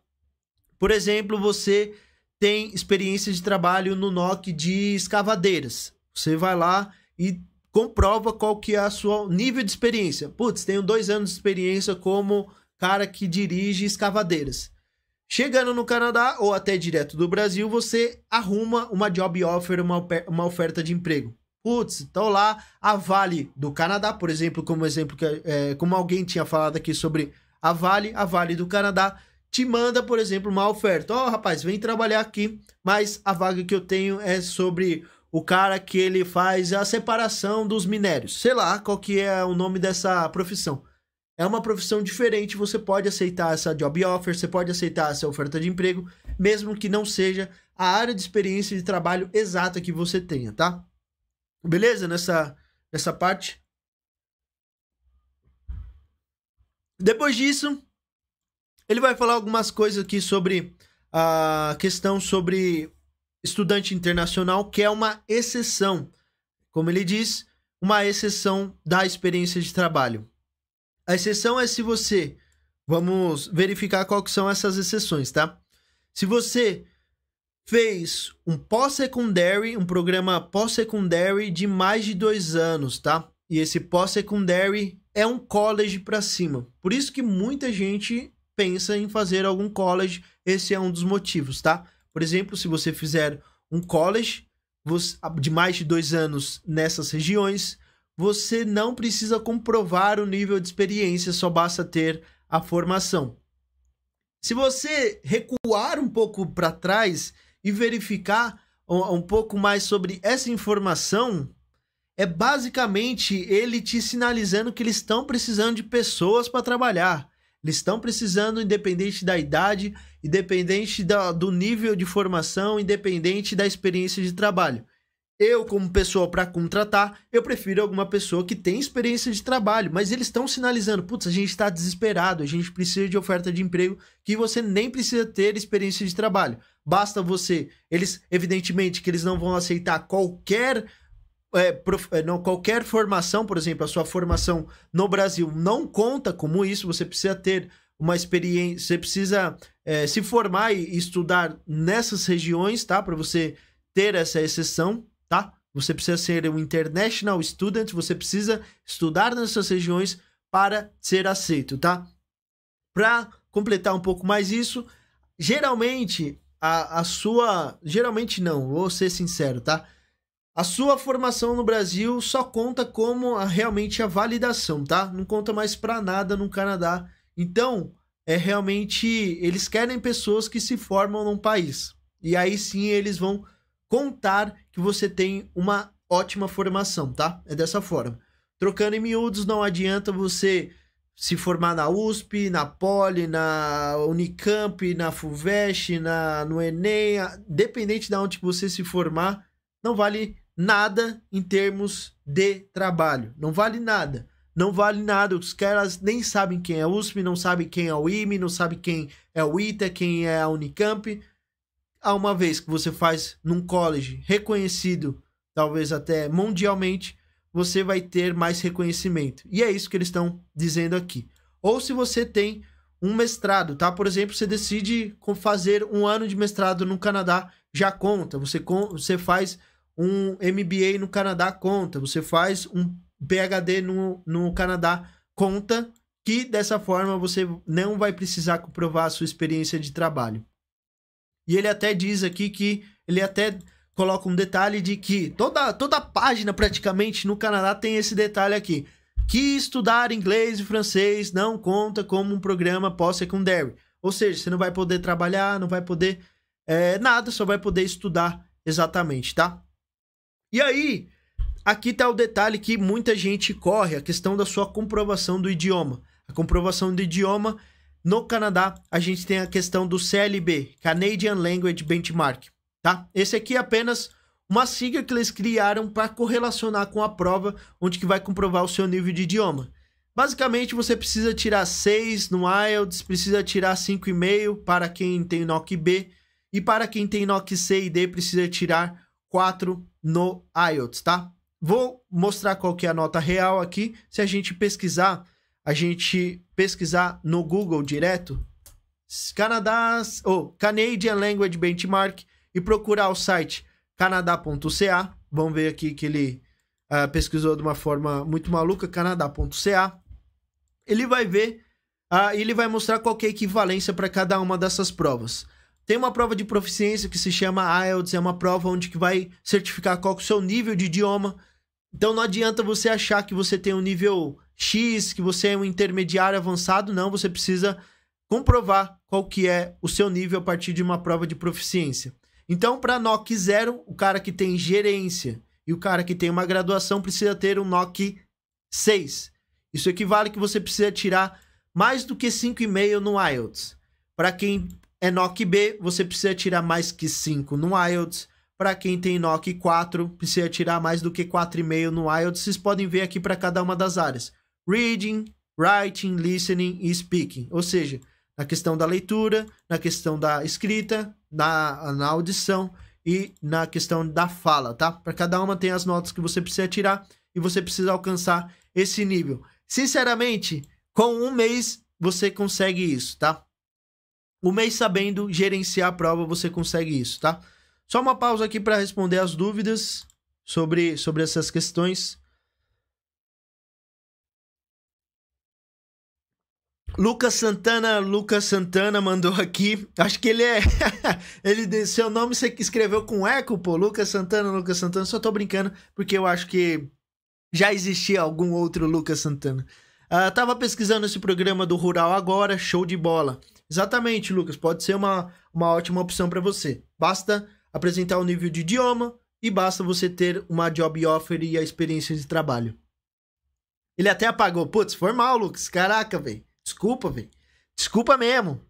Por exemplo, você tem experiência de trabalho no NOC de escavadeiras. Você vai lá e comprova qual que é a sua nível de experiência. Putz, tenho dois anos de experiência como cara que dirige escavadeiras. Chegando no Canadá ou até direto do Brasil, você arruma uma job offer, uma, oferta de emprego. Putz, então lá a Vale do Canadá, por exemplo, como exemplo que é, como alguém tinha falado aqui sobre a Vale, a Vale do Canadá te manda, por exemplo, uma oferta. Ó, oh, rapaz, vem trabalhar aqui, mas a vaga que eu tenho é sobre o cara que ele faz a separação dos minérios. Sei lá qual que é o nome dessa profissão. É uma profissão diferente, você pode aceitar essa job offer, você pode aceitar essa oferta de emprego, mesmo que não seja a área de experiência de trabalho exata que você tenha, tá? Beleza? Nessa, nessa parte. Depois disso, ele vai falar algumas coisas aqui sobre a questão sobre estudante internacional, que é uma exceção. Como ele diz, uma exceção da experiência de trabalho. A exceção é se você. Vamos verificar quais são essas exceções, tá? Se você fez um pós secundário um programa pós secundário de mais de dois anos, tá? E esse pós secundário é um college para cima. Por isso que muita gente pensa em fazer algum college. Esse é um dos motivos, tá? Por exemplo, se você fizer um college de mais de dois anos nessas regiões, você não precisa comprovar o nível de experiência, só basta ter a formação. Se você recuar um pouco para trás e verificar um, pouco mais sobre essa informação, é basicamente ele te sinalizando que eles estão precisando de pessoas para trabalhar. Eles estão precisando, independente da idade, independente da, do nível de formação, independente da experiência de trabalho. Eu, como pessoa para contratar, eu prefiro alguma pessoa que tem experiência de trabalho, mas eles estão sinalizando: putz, a gente está desesperado, a gente precisa de oferta de emprego que você nem precisa ter experiência de trabalho. Basta você. Eles, evidentemente, que eles não vão aceitar qualquer é, prof... É, não, qualquer formação, por exemplo, a sua formação no Brasil não conta como isso, você precisa ter uma experiência, você precisa é, se formar e estudar nessas regiões, tá? Para você ter essa exceção tá? Você precisa ser um international student, você precisa estudar nessas regiões para ser aceito, tá? Para completar um pouco mais isso, geralmente a, a sua. Geralmente não, vou ser sincero, tá? A sua formação no Brasil só conta como a, realmente a validação, tá? Não conta mais para nada no Canadá. Então, é realmente. Eles querem pessoas que se formam num país. E aí sim eles vão contar que você tem uma ótima formação, tá? É dessa forma. Trocando em miúdos, não adianta você se formar na USP, na Poli, na Unicamp, na FUVEST, na, no Enem, dependente de onde você se formar, não vale nada em termos de trabalho. Não vale nada. Não vale nada. Os caras nem sabem quem é a USP, não sabem quem é o IME, não sabem quem é o ITA, quem é a Unicamp a uma vez que você faz num college reconhecido, talvez até mundialmente, você vai ter mais reconhecimento. E é isso que eles estão dizendo aqui. Ou se você tem um mestrado, tá? Por exemplo, você decide fazer um ano de mestrado no Canadá, já conta. Você, você faz um MBA no Canadá, conta. Você faz um PhD no, no Canadá, conta. Que dessa forma você não vai precisar comprovar a sua experiência de trabalho. E ele até diz aqui que ele até coloca um detalhe de que toda toda página praticamente no Canadá tem esse detalhe aqui, que estudar inglês e francês não conta como um programa pós-secundário. Ou seja, você não vai poder trabalhar, não vai poder é, nada, só vai poder estudar exatamente, tá? E aí, aqui tá o detalhe que muita gente corre, a questão da sua comprovação do idioma. A comprovação do idioma no Canadá, a gente tem a questão do CLB, Canadian Language Benchmark, tá? Esse aqui é apenas uma sigla que eles criaram para correlacionar com a prova, onde que vai comprovar o seu nível de idioma. Basicamente, você precisa tirar 6 no IELTS, precisa tirar 5,5 para quem tem NOC B, e para quem tem NOC C e D, precisa tirar 4 no IELTS, tá? Vou mostrar qual que é a nota real aqui. Se a gente pesquisar, a gente pesquisar no Google direto Canadá ou oh, Canadian Language Benchmark e procurar o site canadá.ca. Vamos ver aqui que ele uh, pesquisou de uma forma muito maluca, canadá.ca. Ele vai ver uh, ele vai mostrar qual é a equivalência para cada uma dessas provas. Tem uma prova de proficiência que se chama IELTS, é uma prova onde que vai certificar qual é o seu nível de idioma. Então não adianta você achar que você tem um nível X, que você é um intermediário avançado, não, você precisa comprovar qual que é o seu nível a partir de uma prova de proficiência. Então, para NOC 0, o cara que tem gerência e o cara que tem uma graduação precisa ter um NOC 6. Isso equivale que você precisa tirar mais do que 5,5 no IELTS. Para quem é NOC B, você precisa tirar mais que 5 no IELTS. Para quem tem NOC 4, precisa tirar mais do que 4,5 no IELTS. Vocês podem ver aqui para cada uma das áreas reading, writing, listening e speaking. Ou seja, na questão da leitura, na questão da escrita, na, na audição e na questão da fala, tá? Para cada uma tem as notas que você precisa tirar e você precisa alcançar esse nível. Sinceramente, com um mês você consegue isso, tá? Um mês sabendo gerenciar a prova, você consegue isso, tá? Só uma pausa aqui para responder as dúvidas sobre, sobre essas questões. Lucas Santana, Lucas Santana mandou aqui. Acho que ele é. (laughs) ele seu nome você escreveu com eco, pô. Lucas Santana, Lucas Santana. Só tô brincando, porque eu acho que já existia algum outro Lucas Santana. Uh, tava pesquisando esse programa do Rural agora, show de bola. Exatamente, Lucas. Pode ser uma, uma ótima opção para você. Basta apresentar o um nível de idioma e basta você ter uma job offer e a experiência de trabalho. Ele até apagou. Putz, foi mal, Lucas. Caraca, velho. Desculpa, velho. Desculpa mesmo.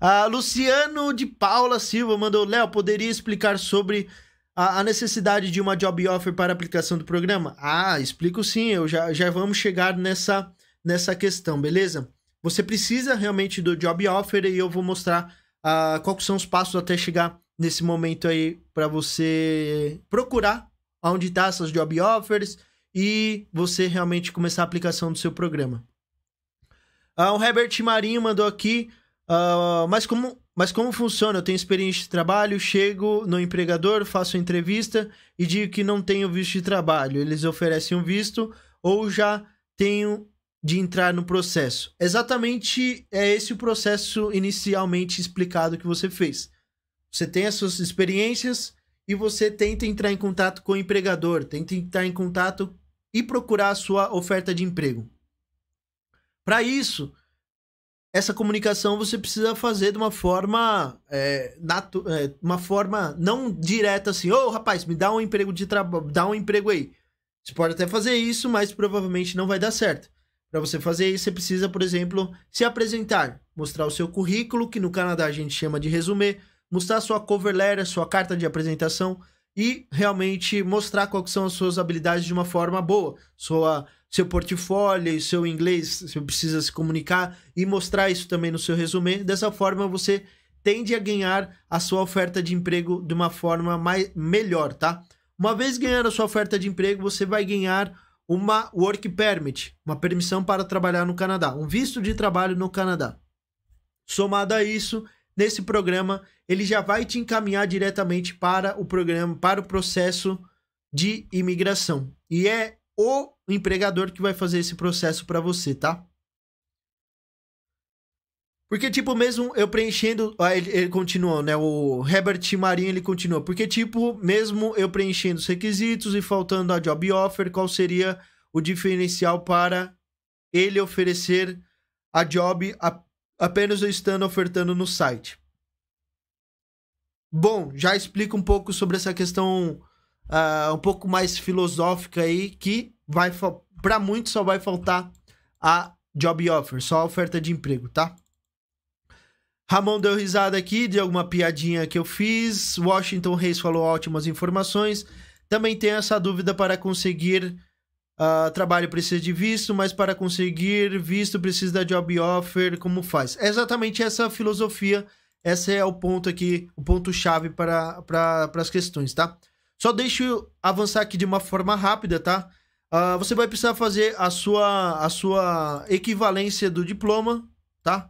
A Luciano de Paula Silva mandou: Léo, poderia explicar sobre a, a, necessidade de uma job offer para aplicação do programa? Ah, explico sim, eu já, já vamos chegar nessa, nessa questão, beleza? Você precisa realmente do job offer e eu vou mostrar ah, quais são os passos até chegar nesse momento aí para você procurar onde tá essas job offers e você realmente começar a aplicação do seu programa. Ah, o Herbert Marinho mandou aqui. Uh, mas, como, mas como funciona? Eu tenho experiência de trabalho, chego no empregador, faço entrevista e digo que não tenho visto de trabalho. Eles oferecem um visto ou já tenho de entrar no processo. Exatamente é esse o processo inicialmente explicado que você fez. Você tem as suas experiências e você tenta entrar em contato com o empregador, tenta entrar em contato e procurar a sua oferta de emprego. Para isso, essa comunicação você precisa fazer de uma forma é, natu é, uma forma não direta assim, ô oh, rapaz, me dá um emprego de trabalho, dá um emprego aí. Você pode até fazer isso, mas provavelmente não vai dar certo. Para você fazer isso, você precisa, por exemplo, se apresentar, mostrar o seu currículo, que no Canadá a gente chama de resumê, mostrar sua cover letter, sua carta de apresentação e realmente mostrar quais são as suas habilidades de uma forma boa, sua seu portfólio, seu inglês, você precisa se comunicar e mostrar isso também no seu resumê. Dessa forma, você tende a ganhar a sua oferta de emprego de uma forma mais, melhor, tá? Uma vez ganhando a sua oferta de emprego, você vai ganhar uma work permit, uma permissão para trabalhar no Canadá, um visto de trabalho no Canadá. Somado a isso, nesse programa, ele já vai te encaminhar diretamente para o programa, para o processo de imigração. E é o empregador que vai fazer esse processo para você, tá? Porque, tipo, mesmo eu preenchendo. Ah, ele, ele continuou, né? O Herbert Marinho ele continuou. Porque, tipo, mesmo eu preenchendo os requisitos e faltando a job offer, qual seria o diferencial para ele oferecer a job a, apenas eu estando ofertando no site? Bom, já explica um pouco sobre essa questão uh, um pouco mais filosófica aí, que vai para muitos só vai faltar a job offer, só a oferta de emprego, tá? Ramon deu risada aqui de alguma piadinha que eu fiz. Washington Reis falou ótimas informações. Também tem essa dúvida para conseguir uh, trabalho precisa de visto, mas para conseguir visto precisa da job offer. Como faz? É exatamente essa filosofia. Esse é o ponto aqui, o ponto chave para, para, para as questões, tá? Só deixa eu avançar aqui de uma forma rápida, tá? Uh, você vai precisar fazer a sua, a sua equivalência do diploma, tá?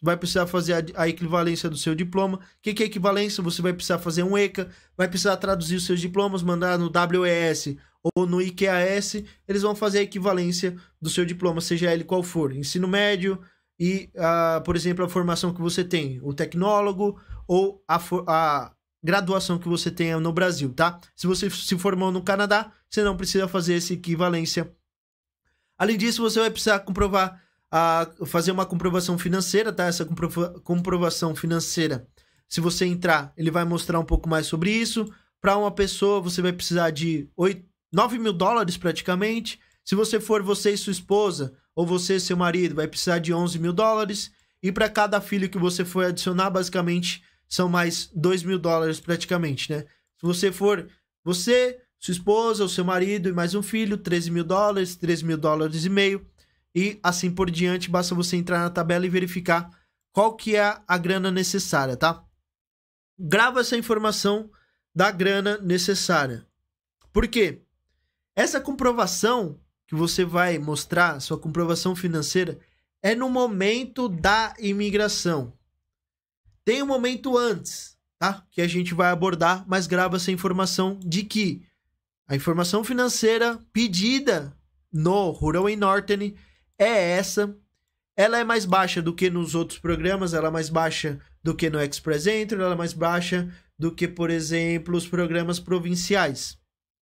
Vai precisar fazer a, a equivalência do seu diploma. O que, que é equivalência? Você vai precisar fazer um ECA, vai precisar traduzir os seus diplomas, mandar no WES ou no IKAS. Eles vão fazer a equivalência do seu diploma, seja ele qual for. Ensino médio e, uh, por exemplo, a formação que você tem. O tecnólogo ou a, a graduação que você tenha no Brasil, tá? Se você se formou no Canadá, você não precisa fazer essa equivalência. Além disso, você vai precisar comprovar a fazer uma comprovação financeira, tá? Essa comprova comprovação financeira. Se você entrar, ele vai mostrar um pouco mais sobre isso. Para uma pessoa, você vai precisar de 8, 9 mil dólares praticamente. Se você for você e sua esposa, ou você e seu marido, vai precisar de 11 mil dólares. E para cada filho que você for adicionar, basicamente são mais 2 mil dólares praticamente, né? Se você for você, sua esposa, o seu marido e mais um filho, 13 mil dólares, 13 mil dólares e meio, e assim por diante, basta você entrar na tabela e verificar qual que é a grana necessária, tá? Grava essa informação da grana necessária. Por quê? Essa comprovação que você vai mostrar, sua comprovação financeira, é no momento da imigração. Tem um momento antes, tá? Que a gente vai abordar, mas grava essa informação de que a informação financeira pedida no Rural Norton é essa. Ela é mais baixa do que nos outros programas, ela é mais baixa do que no Express Entry, ela é mais baixa do que, por exemplo, os programas provinciais.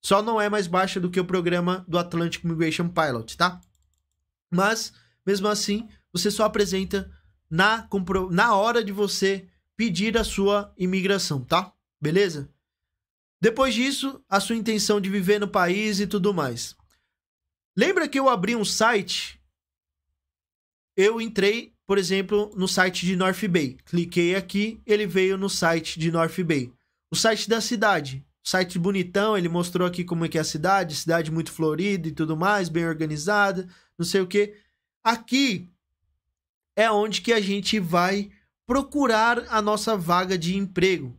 Só não é mais baixa do que o programa do Atlantic Migration Pilot, tá? Mas, mesmo assim, você só apresenta na, na hora de você pedir a sua imigração, tá? Beleza? Depois disso, a sua intenção de viver no país e tudo mais. Lembra que eu abri um site? Eu entrei, por exemplo, no site de North Bay. Cliquei aqui, ele veio no site de North Bay. O site da cidade. Site bonitão, ele mostrou aqui como é que é a cidade, cidade muito florida e tudo mais, bem organizada, não sei o que. Aqui é onde que a gente vai procurar a nossa vaga de emprego.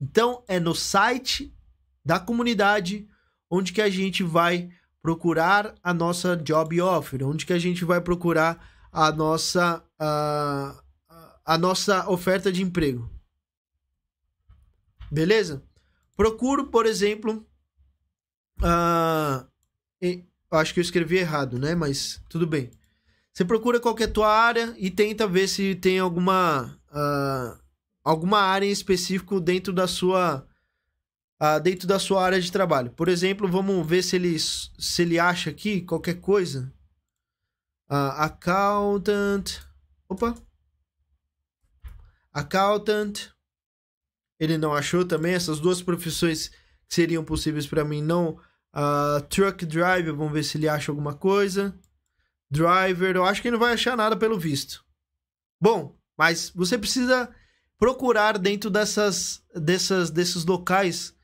Então é no site da comunidade onde que a gente vai procurar a nossa job offer, onde que a gente vai procurar a nossa a, a nossa oferta de emprego. Beleza? Procuro, por exemplo, uh, acho que eu escrevi errado, né? Mas tudo bem. Você procura qualquer tua área e tenta ver se tem alguma uh, alguma área em específico dentro da sua uh, dentro da sua área de trabalho. Por exemplo, vamos ver se ele se ele acha aqui qualquer coisa. Uh, accountant, opa, accountant. Ele não achou também essas duas profissões que seriam possíveis para mim. Não, uh, truck driver. Vamos ver se ele acha alguma coisa driver, eu acho que não vai achar nada pelo visto. Bom, mas você precisa procurar dentro dessas, dessas, desses locais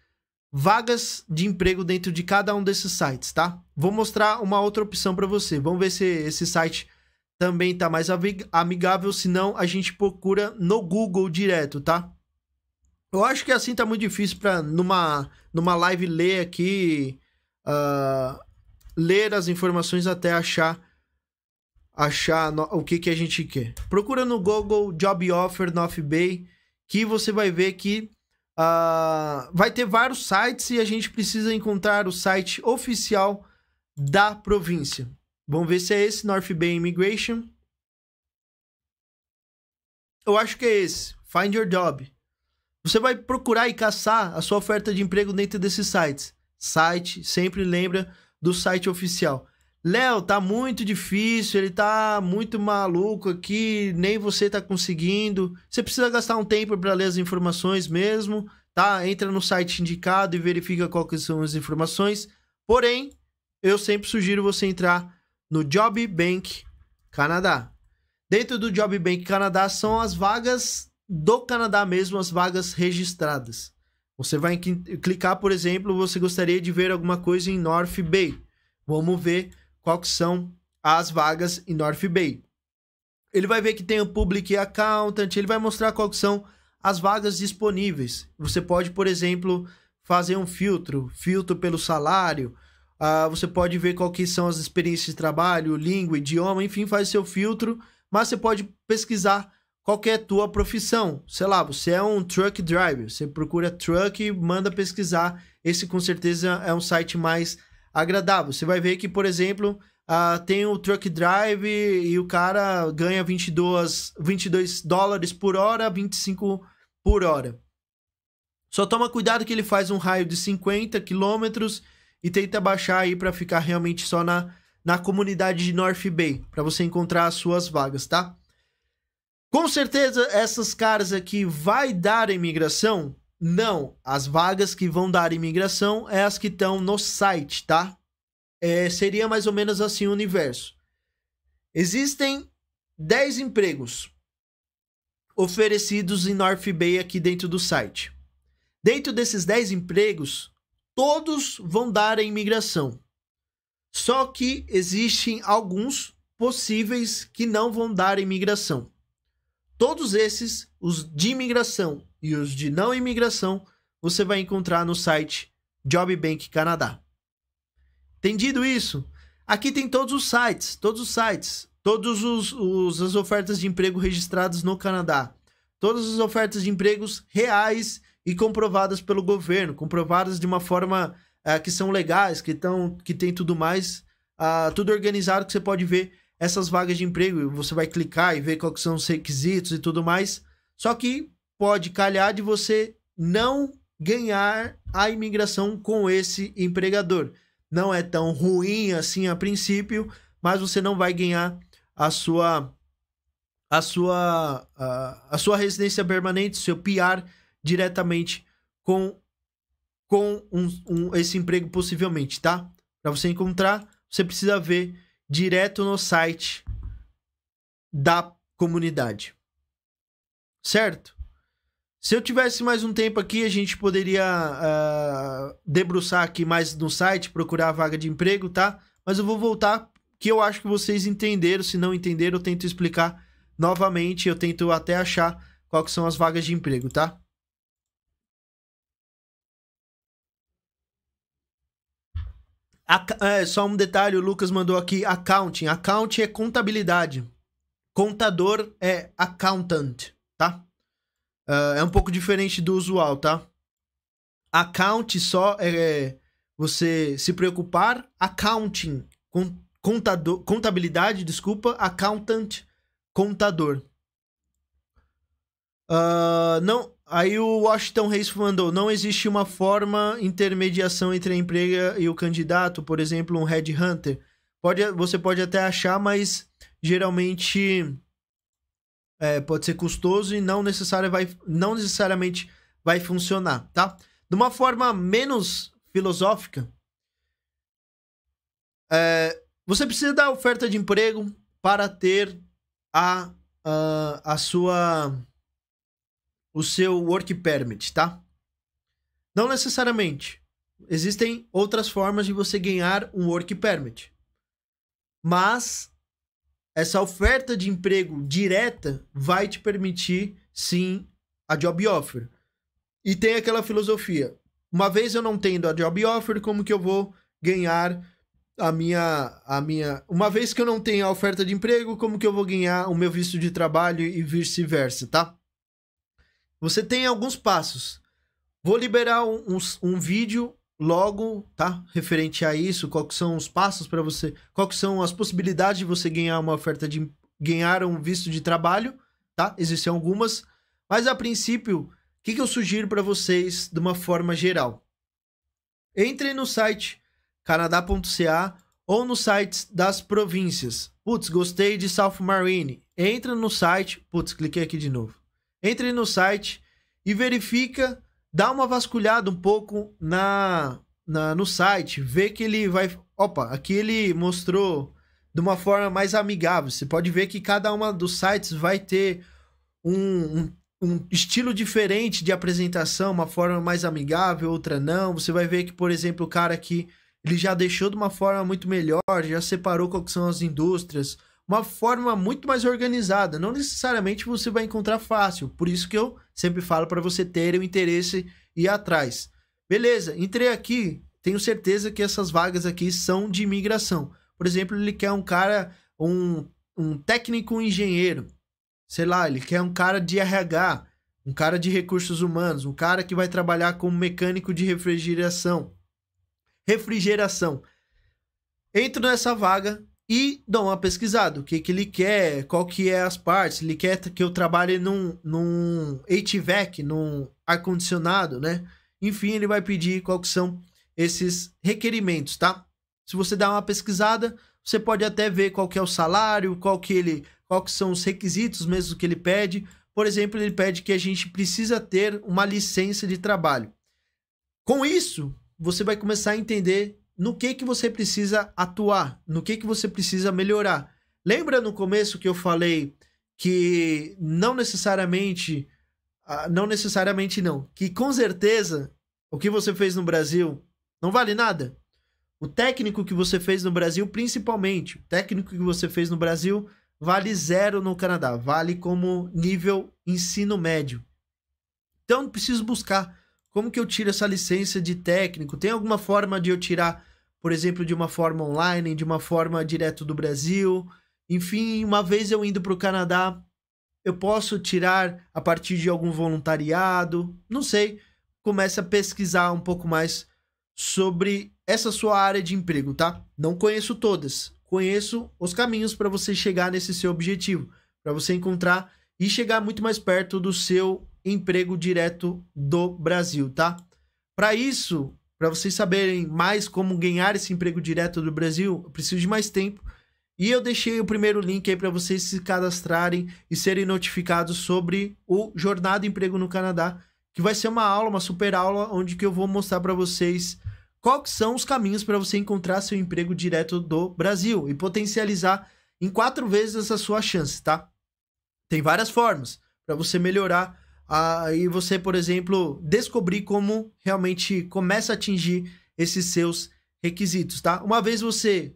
vagas de emprego dentro de cada um desses sites, tá? Vou mostrar uma outra opção para você. Vamos ver se esse site também tá mais amigável, senão a gente procura no Google direto, tá? Eu acho que assim tá muito difícil para numa numa live ler aqui uh, ler as informações até achar achar no... o que, que a gente quer. Procura no Google Job Offer North Bay, que você vai ver que uh, vai ter vários sites e a gente precisa encontrar o site oficial da província. Vamos ver se é esse, North Bay Immigration. Eu acho que é esse, Find Your Job. Você vai procurar e caçar a sua oferta de emprego dentro desses sites. Site, sempre lembra do site oficial. Léo, tá muito difícil, ele tá muito maluco aqui, nem você tá conseguindo. Você precisa gastar um tempo para ler as informações mesmo, tá? Entra no site indicado e verifica quais são as informações. Porém, eu sempre sugiro você entrar no Job Bank Canadá. Dentro do Job Bank Canadá são as vagas do Canadá mesmo, as vagas registradas. Você vai clicar, por exemplo, você gostaria de ver alguma coisa em North Bay. Vamos ver qual que são as vagas em North Bay. Ele vai ver que tem o Public Accountant, ele vai mostrar qual que são as vagas disponíveis. Você pode, por exemplo, fazer um filtro, filtro pelo salário, uh, você pode ver qual que são as experiências de trabalho, língua, idioma, enfim, faz seu filtro, mas você pode pesquisar qual que é a tua profissão. Sei lá, você é um truck driver, você procura truck e manda pesquisar. Esse com certeza é um site mais agradável. Você vai ver que, por exemplo, uh, tem o truck drive e o cara ganha 22, 22 dólares por hora, 25 por hora. Só toma cuidado que ele faz um raio de 50 quilômetros e tenta baixar aí para ficar realmente só na, na comunidade de North Bay, para você encontrar as suas vagas, tá? Com certeza essas caras aqui vai dar imigração, não, as vagas que vão dar imigração é as que estão no site, tá? É, seria mais ou menos assim o universo. Existem 10 empregos oferecidos em North Bay aqui dentro do site. Dentro desses 10 empregos, todos vão dar a imigração. Só que existem alguns possíveis que não vão dar imigração. Todos esses, os de imigração e os de não imigração, você vai encontrar no site Jobbank Canadá. Entendido isso? Aqui tem todos os sites, todos os sites, todas as ofertas de emprego registradas no Canadá, todas as ofertas de empregos reais e comprovadas pelo governo, comprovadas de uma forma uh, que são legais, que, tão, que tem tudo mais, uh, tudo organizado que você pode ver essas vagas de emprego. Você vai clicar e ver quais são os requisitos e tudo mais. Só que pode calhar de você não ganhar a imigração com esse empregador. Não é tão ruim assim a princípio, mas você não vai ganhar a sua a sua a, a sua residência permanente, seu PR diretamente com com um, um, esse emprego possivelmente, tá? Para você encontrar, você precisa ver direto no site da comunidade. Certo? Se eu tivesse mais um tempo aqui, a gente poderia uh, debruçar aqui mais no site, procurar a vaga de emprego, tá? Mas eu vou voltar, que eu acho que vocês entenderam. Se não entenderam, eu tento explicar novamente. Eu tento até achar qual que são as vagas de emprego, tá? é, só um detalhe, o Lucas mandou aqui accounting. Accounting é contabilidade. Contador é accountant, tá? Uh, é um pouco diferente do usual, tá? Account só é você se preocupar. Accounting, contador, contabilidade, desculpa. Accountant, contador. Uh, não, Aí o Washington Reis mandou: não existe uma forma intermediação entre a empresa e o candidato, por exemplo, um headhunter. Pode, você pode até achar, mas geralmente é, pode ser custoso e não, necessário vai, não necessariamente vai funcionar, tá? De uma forma menos filosófica, é, você precisa da oferta de emprego para ter a, a, a sua o seu work permit, tá? Não necessariamente. Existem outras formas de você ganhar um work permit. Mas essa oferta de emprego direta vai te permitir sim a job offer. E tem aquela filosofia, uma vez eu não tendo a job offer, como que eu vou ganhar a minha a minha, uma vez que eu não tenho a oferta de emprego, como que eu vou ganhar o meu visto de trabalho e vice-versa, tá? Você tem alguns passos. Vou liberar um, um, um vídeo logo, tá? Referente a isso, quais são os passos para você, quais são as possibilidades de você ganhar uma oferta de ganhar um visto de trabalho, tá? Existem algumas, mas a princípio, o que, que eu sugiro para vocês de uma forma geral? Entre no site canadá.ca ou no site das províncias. Putz, gostei de South Marine. Entra no site. Putz, cliquei aqui de novo. Entre no site e verifica, dá uma vasculhada um pouco na, na no site, vê que ele vai, opa, aqui ele mostrou de uma forma mais amigável. Você pode ver que cada uma dos sites vai ter um, um, um, estilo diferente de apresentação, uma forma mais amigável, outra não. Você vai ver que, por exemplo, o cara aqui ele já deixou de uma forma muito melhor, já separou qual são as indústrias, uma forma muito mais organizada. Não necessariamente você vai encontrar fácil. Por isso que eu sempre falo para você ter o interesse e ir atrás. Beleza, entrei aqui. Tenho certeza que essas vagas aqui são de imigração. Por exemplo, ele quer um cara, um, um técnico engenheiro. Sei lá, ele quer um cara de RH, um cara de recursos humanos, um cara que vai trabalhar como mecânico de refrigeração. Refrigeração. Entro nessa vaga, e dou uma pesquisada, o que, que ele quer, qual que é as partes, ele quer que eu trabalhe num, num HVAC, num ar-condicionado, né? Enfim, ele vai pedir qual que são esses requerimentos, tá? Se você dá uma pesquisada, você pode até ver qual que é o salário, qual que ele, qual que são os requisitos mesmo que ele pede. Por exemplo, ele pede que a gente precisa ter uma licença de trabalho. Com isso, você vai começar a entender no que que você precisa atuar, no que que você precisa melhorar. Lembra no começo que eu falei que não necessariamente, ah, não necessariamente não, que com certeza o que você fez no Brasil não vale nada. O técnico que você fez no Brasil, principalmente, o técnico que você fez no Brasil vale zero no Canadá, vale como nível ensino médio. Então preciso buscar como que eu tiro essa licença de técnico? Tem alguma forma de eu tirar, por exemplo, de uma forma online, de uma forma direto do Brasil? Enfim, uma vez eu indo para o Canadá, eu posso tirar a partir de algum voluntariado? Não sei. Comece a pesquisar um pouco mais sobre essa sua área de emprego, tá? Não conheço todas. Conheço os caminhos para você chegar nesse seu objetivo, para você encontrar e chegar muito mais perto do seu emprego direto do Brasil, tá? Para isso, para vocês saberem mais como ganhar esse emprego direto do Brasil, eu preciso de mais tempo. E eu deixei o primeiro link aí para vocês se cadastrarem e serem notificados sobre o Jornada Emprego no Canadá, que vai ser uma aula, uma super aula, onde que eu vou mostrar para vocês quais são os caminhos para você encontrar seu emprego direto do Brasil e potencializar em quatro vezes essa sua chance, tá? Tem várias formas para você melhorar aí ah, você, por exemplo, descobrir como realmente começa a atingir esses seus requisitos, tá? Uma vez você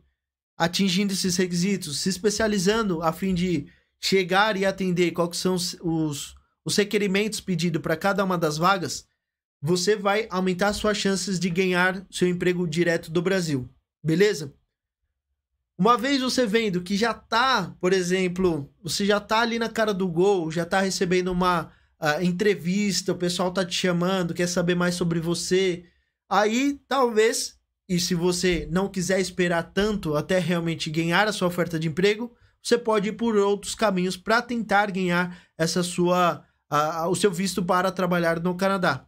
atingindo esses requisitos, se especializando a fim de chegar e atender quais são os, os requerimentos pedidos para cada uma das vagas, você vai aumentar suas chances de ganhar seu emprego direto do Brasil, beleza? Uma vez você vendo que já tá, por exemplo, você já tá ali na cara do gol, já tá recebendo uma uh, entrevista, o pessoal tá te chamando, quer saber mais sobre você. Aí, talvez, e se você não quiser esperar tanto até realmente ganhar a sua oferta de emprego, você pode ir por outros caminhos para tentar ganhar essa sua uh, o seu visto para trabalhar no Canadá.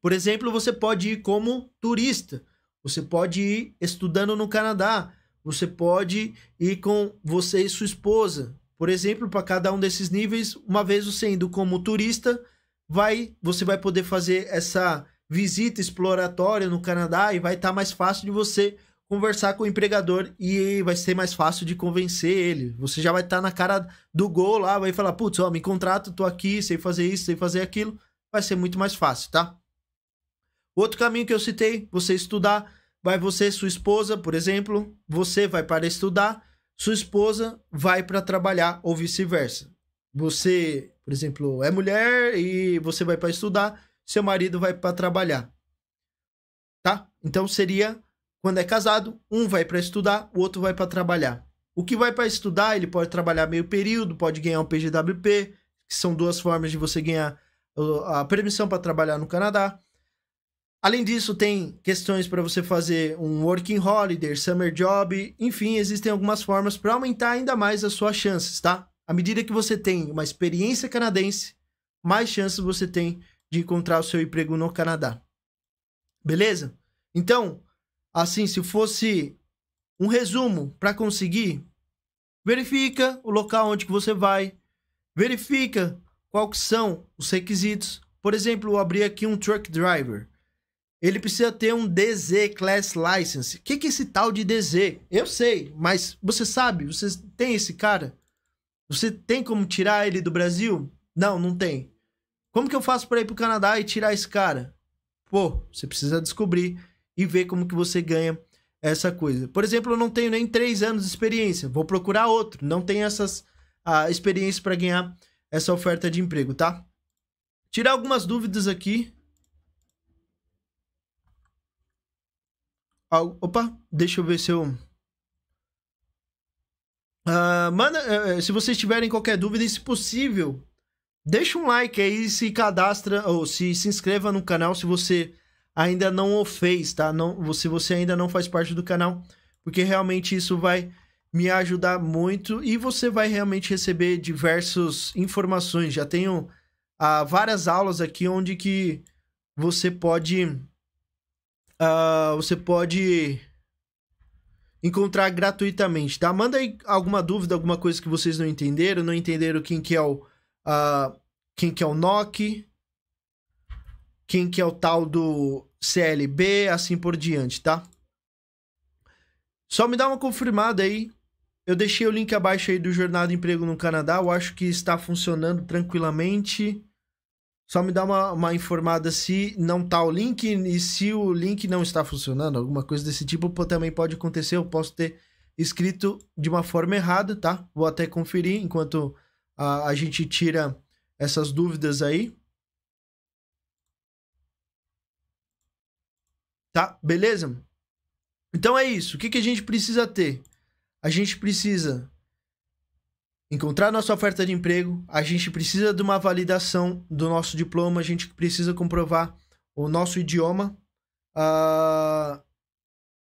Por exemplo, você pode ir como turista, você pode ir estudando no Canadá, você pode ir com você e sua esposa, por exemplo, para cada um desses níveis, uma vez você indo como turista, vai, você vai poder fazer essa visita exploratória no Canadá e vai estar tá mais fácil de você conversar com o empregador e vai ser mais fácil de convencer ele. Você já vai estar tá na cara do gol lá, vai falar, putz, ó, me contrato, tô aqui, sei fazer isso, sei fazer aquilo. Vai ser muito mais fácil, tá? Outro caminho que eu citei, você estudar, vai você, sua esposa, por exemplo, você vai para estudar sua esposa vai para trabalhar ou vice-versa. Você, por exemplo, é mulher e você vai para estudar, seu marido vai para trabalhar. Tá? Então seria quando é casado, um vai para estudar, o outro vai para trabalhar. O que vai para estudar, ele pode trabalhar meio período, pode ganhar um PGWP, que são duas formas de você ganhar ah, a permissão para trabalhar no Canadá. Além disso, tem questões para você fazer um working holiday, summer job, enfim, existem algumas formas para aumentar ainda mais as suas chances, tá? À medida que você tem uma experiência canadense, mais chances você tem de encontrar o seu emprego no Canadá. Beleza? Então, assim, se fosse um resumo para conseguir, verifica o local onde que você vai, verifica quais são os requisitos. Por exemplo, eu abri aqui um truck driver ele precisa ter um DZ Class License. O que, que é esse tal de DZ? Eu sei, mas você sabe? Você tem esse cara? Você tem como tirar ele do Brasil? Não, não tem. Como que eu faço para ir pro Canadá e tirar esse cara? Pô, você precisa descobrir e ver como que você ganha essa coisa. Por exemplo, eu não tenho nem três anos de experiência. Vou procurar outro. Não tenho essas a experiência para ganhar essa oferta de emprego, tá? Tirar algumas dúvidas aqui Opa, deixa eu ver se eu. Uh, manda, uh, se vocês tiverem qualquer dúvida, e se possível, deixa um like aí, se cadastra ou se, se inscreva no canal se você ainda não o fez, tá? Não, se você ainda não faz parte do canal, porque realmente isso vai me ajudar muito e você vai realmente receber diversas informações. Já tenho ah, várias aulas aqui onde que você pode uh, você pode encontrar gratuitamente, tá? Manda aí alguma dúvida, alguma coisa que vocês não entenderam, não entenderam quem que é o uh, quem que é o NOC, quem que é o tal do CLB, assim por diante, tá? Só me dá uma confirmada aí. Eu deixei o link abaixo aí do Jornada Emprego no Canadá. Eu acho que está funcionando tranquilamente. Só me dá uma, uma informada se não tá o link e se o link não está funcionando, alguma coisa desse tipo também pode acontecer. Eu posso ter escrito de uma forma errada, tá? Vou até conferir enquanto a, a gente tira essas dúvidas aí. Tá? Beleza? Então é isso. O que, que a gente precisa ter? A gente precisa encontrar nossa oferta de emprego, a gente precisa de uma validação do nosso diploma, a gente precisa comprovar o nosso idioma. Uh,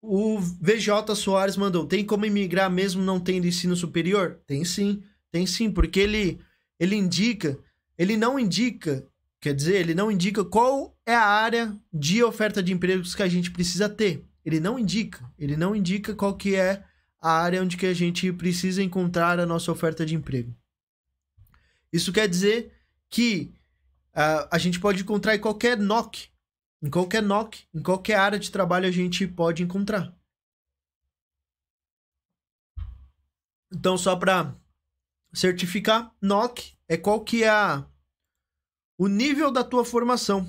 o VJ Soares mandou: tem como emigrar mesmo não tendo ensino superior? Tem sim, tem sim, porque ele, ele indica, ele não indica, quer dizer, ele não indica qual é a área de oferta de empregos que a gente precisa ter. Ele não indica, ele não indica qual que é a área onde que a gente precisa encontrar a nossa oferta de emprego. Isso quer dizer que uh, a gente pode encontrar em qualquer NOC, em qualquer NOC, em qualquer área de trabalho a gente pode encontrar. Então, só para certificar, NOC é qual que é a, o nível da tua formação,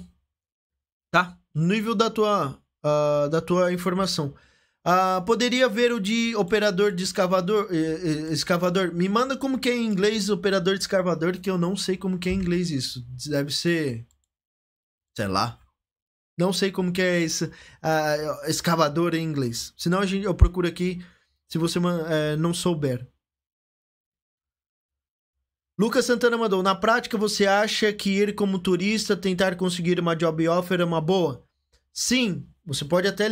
tá? O nível da tua, uh, da tua informação. Ah, poderia ver o de operador de escavador, eh, eh, escavador. Me manda como que é em inglês operador de escavador, que eu não sei como que é em inglês isso. Deve ser, sei lá. Não sei como que é esse ah, escavador em inglês. Senão a gente, eu procuro aqui se você eh, não souber. Lucas Santana mandou: Na prática, você acha que ir como turista tentar conseguir uma job offer é uma boa? Sim, você pode até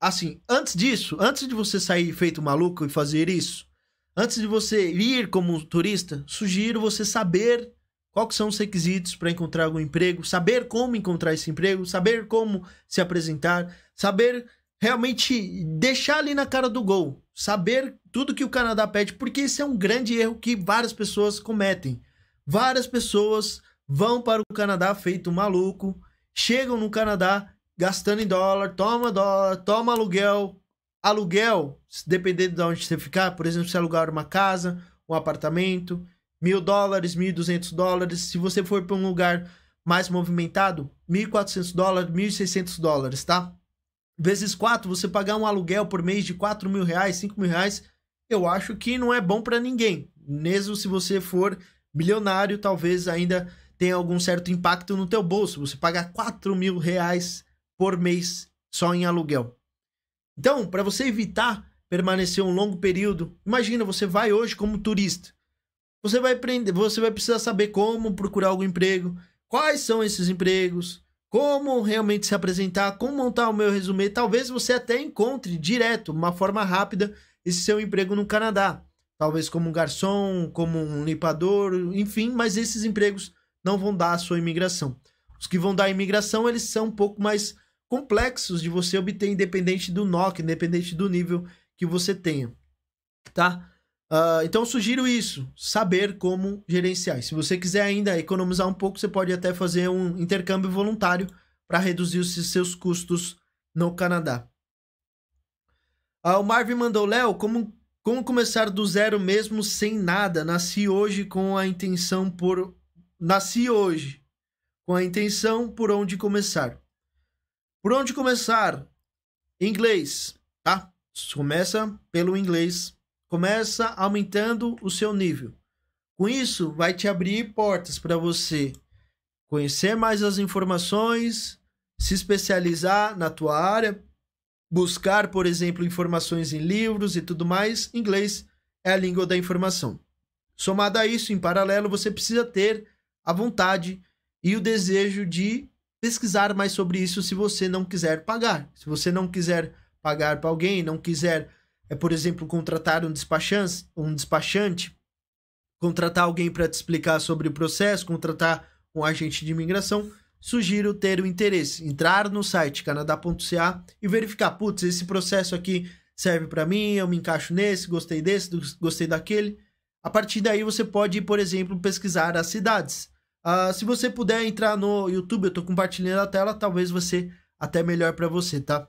assim, antes disso, antes de você sair feito maluco e fazer isso, antes de você ir como turista, sugiro você saber quais são os requisitos para encontrar algum emprego, saber como encontrar esse emprego, saber como se apresentar, saber realmente deixar ali na cara do gol, saber tudo que o Canadá pede, porque esse é um grande erro que várias pessoas cometem. Várias pessoas vão para o Canadá feito maluco, chegam no Canadá gastando em dólar, toma dólar, toma aluguel. Aluguel, dependendo de onde você ficar, por exemplo, se alugar uma casa, um apartamento, mil dólares, mil duzentos dólares. Se você for para um lugar mais movimentado, mil quatrocentos dólares, mil seiscentos dólares, tá? Vezes quatro, você pagar um aluguel por mês de quatro mil reais, cinco mil reais, eu acho que não é bom para ninguém. Mesmo se você for milionário, talvez ainda tenha algum certo impacto no teu bolso. Você pagar quatro mil reais por mês só em aluguel. Então, para você evitar permanecer um longo período, imagina você vai hoje como turista. Você vai aprender, você vai precisar saber como procurar algum emprego, quais são esses empregos, como realmente se apresentar, como montar o meu resumo. Talvez você até encontre direto, uma forma rápida, esse seu emprego no Canadá. Talvez como um garçom, como um limpador, enfim, mas esses empregos não vão dar a sua imigração. Os que vão dar a imigração, eles são um pouco mais complexos de você obter, independente do NOC, independente do nível que você tenha, tá? Uh, então, sugiro isso, saber como gerenciar. Se você quiser ainda economizar um pouco, você pode até fazer um intercâmbio voluntário para reduzir os seus custos no Canadá. Uh, o Marvin mandou, Léo, como, como começar do zero mesmo sem nada? Nasci hoje com a intenção por... Nasci hoje com a intenção por onde começar. Por onde começar? Inglês, tá? Começa pelo inglês. Começa aumentando o seu nível. Com isso, vai te abrir portas para você conhecer mais as informações, se especializar na tua área, buscar, por exemplo, informações em livros e tudo mais. Inglês é a língua da informação. Somado a isso, em paralelo, você precisa ter a vontade e o desejo de pesquisar mais sobre isso se você não quiser pagar. Se você não quiser pagar para alguém, não quiser, é, por exemplo, contratar um despachante, um despachante contratar alguém para te explicar sobre o processo, contratar um agente de imigração, sugiro ter o interesse, entrar no site canadá.ca e verificar, putz, esse processo aqui serve para mim, eu me encaixo nesse, gostei desse, gostei daquele. A partir daí você pode, por exemplo, pesquisar as cidades. Uh, se você puder entrar no YouTube, eu tô compartilhando a tela, talvez você até melhor para você, tá?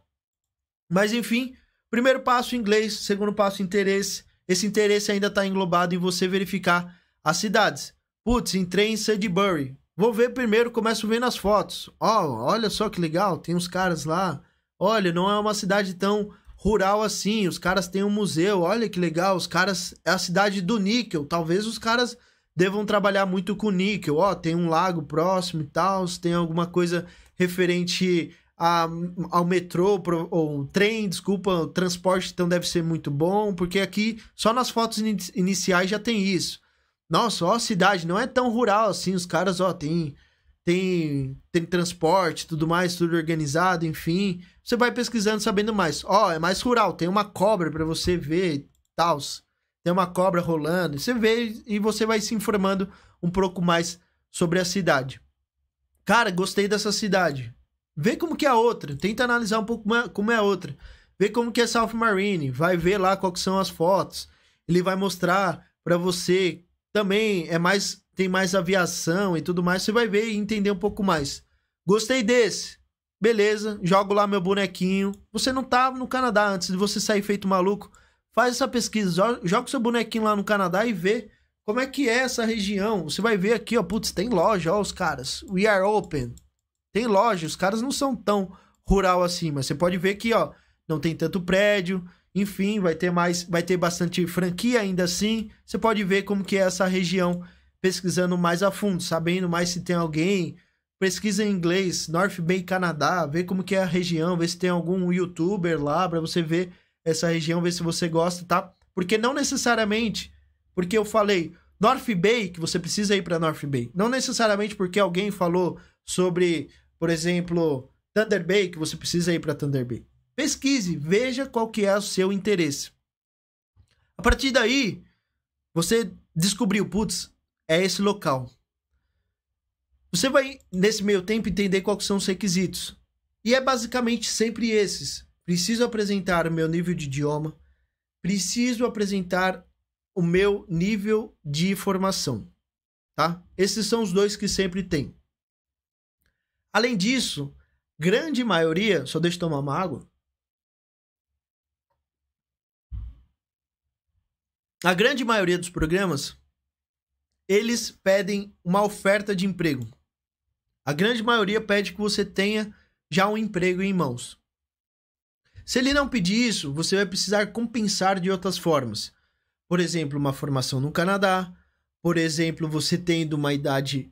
Mas enfim, primeiro passo inglês, segundo passo interesse. Esse interesse ainda está englobado em você verificar as cidades. Putz, entrei em Sudbury. Vou ver primeiro, começo vendo as fotos. Ó, oh, olha só que legal, tem uns caras lá. Olha, não é uma cidade tão rural assim. Os caras têm um museu, olha que legal. Os caras. É a cidade do níquel. Talvez os caras devam trabalhar muito com níquel. Ó, oh, tem um lago próximo e tal, se tem alguma coisa referente a, ao metrô ou trem, desculpa, o transporte então deve ser muito bom, porque aqui só nas fotos in iniciais já tem isso. Nossa, ó, a cidade não é tão rural assim, os caras, ó, tem tem tem transporte, tudo mais, tudo organizado, enfim. Você vai pesquisando, sabendo mais. Ó, é mais rural, tem uma cobra para você ver, tals tem uma cobra rolando. Você vê e você vai se informando um pouco mais sobre a cidade. Cara, gostei dessa cidade. Vê como que é a outra. Tenta analisar um pouco como é a outra. Vê como que é South Marine. Vai ver lá quais são as fotos. Ele vai mostrar para você. Também é mais tem mais aviação e tudo mais. Você vai ver e entender um pouco mais. Gostei desse. Beleza, jogo lá meu bonequinho. Você não tava no Canadá antes de você sair feito maluco Faz essa pesquisa, joga o seu bonequinho lá no Canadá e vê como é que é essa região. Você vai ver aqui, ó, putz, tem loja, ó, os caras. We are open. Tem loja, os caras não são tão rural assim, mas você pode ver que, ó, não tem tanto prédio, enfim, vai ter mais, vai ter bastante franquia ainda assim. Você pode ver como que é essa região pesquisando mais a fundo, sabendo mais se tem alguém, pesquisa em inglês, North Bay Canadá, vê como que é a região, vê se tem algum youtuber lá para você ver essa região, ver se você gosta, tá? Porque não necessariamente, porque eu falei North Bay, que você precisa ir para North Bay. Não necessariamente porque alguém falou sobre, por exemplo, Thunder Bay, que você precisa ir para Thunder Bay. Pesquise, veja qual que é o seu interesse. A partir daí, você descobriu, putz, é esse local. Você vai, nesse meio tempo, entender quais são os requisitos. E é basicamente sempre esses preciso apresentar o meu nível de idioma, preciso apresentar o meu nível de formação, tá? Esses são os dois que sempre tem. Além disso, grande maioria, só deixa eu tomar uma água. A grande maioria dos programas eles pedem uma oferta de emprego. A grande maioria pede que você tenha já um emprego em mãos. Se ele não pedir isso, você vai precisar compensar de outras formas. Por exemplo, uma formação no Canadá, por exemplo, você tendo uma idade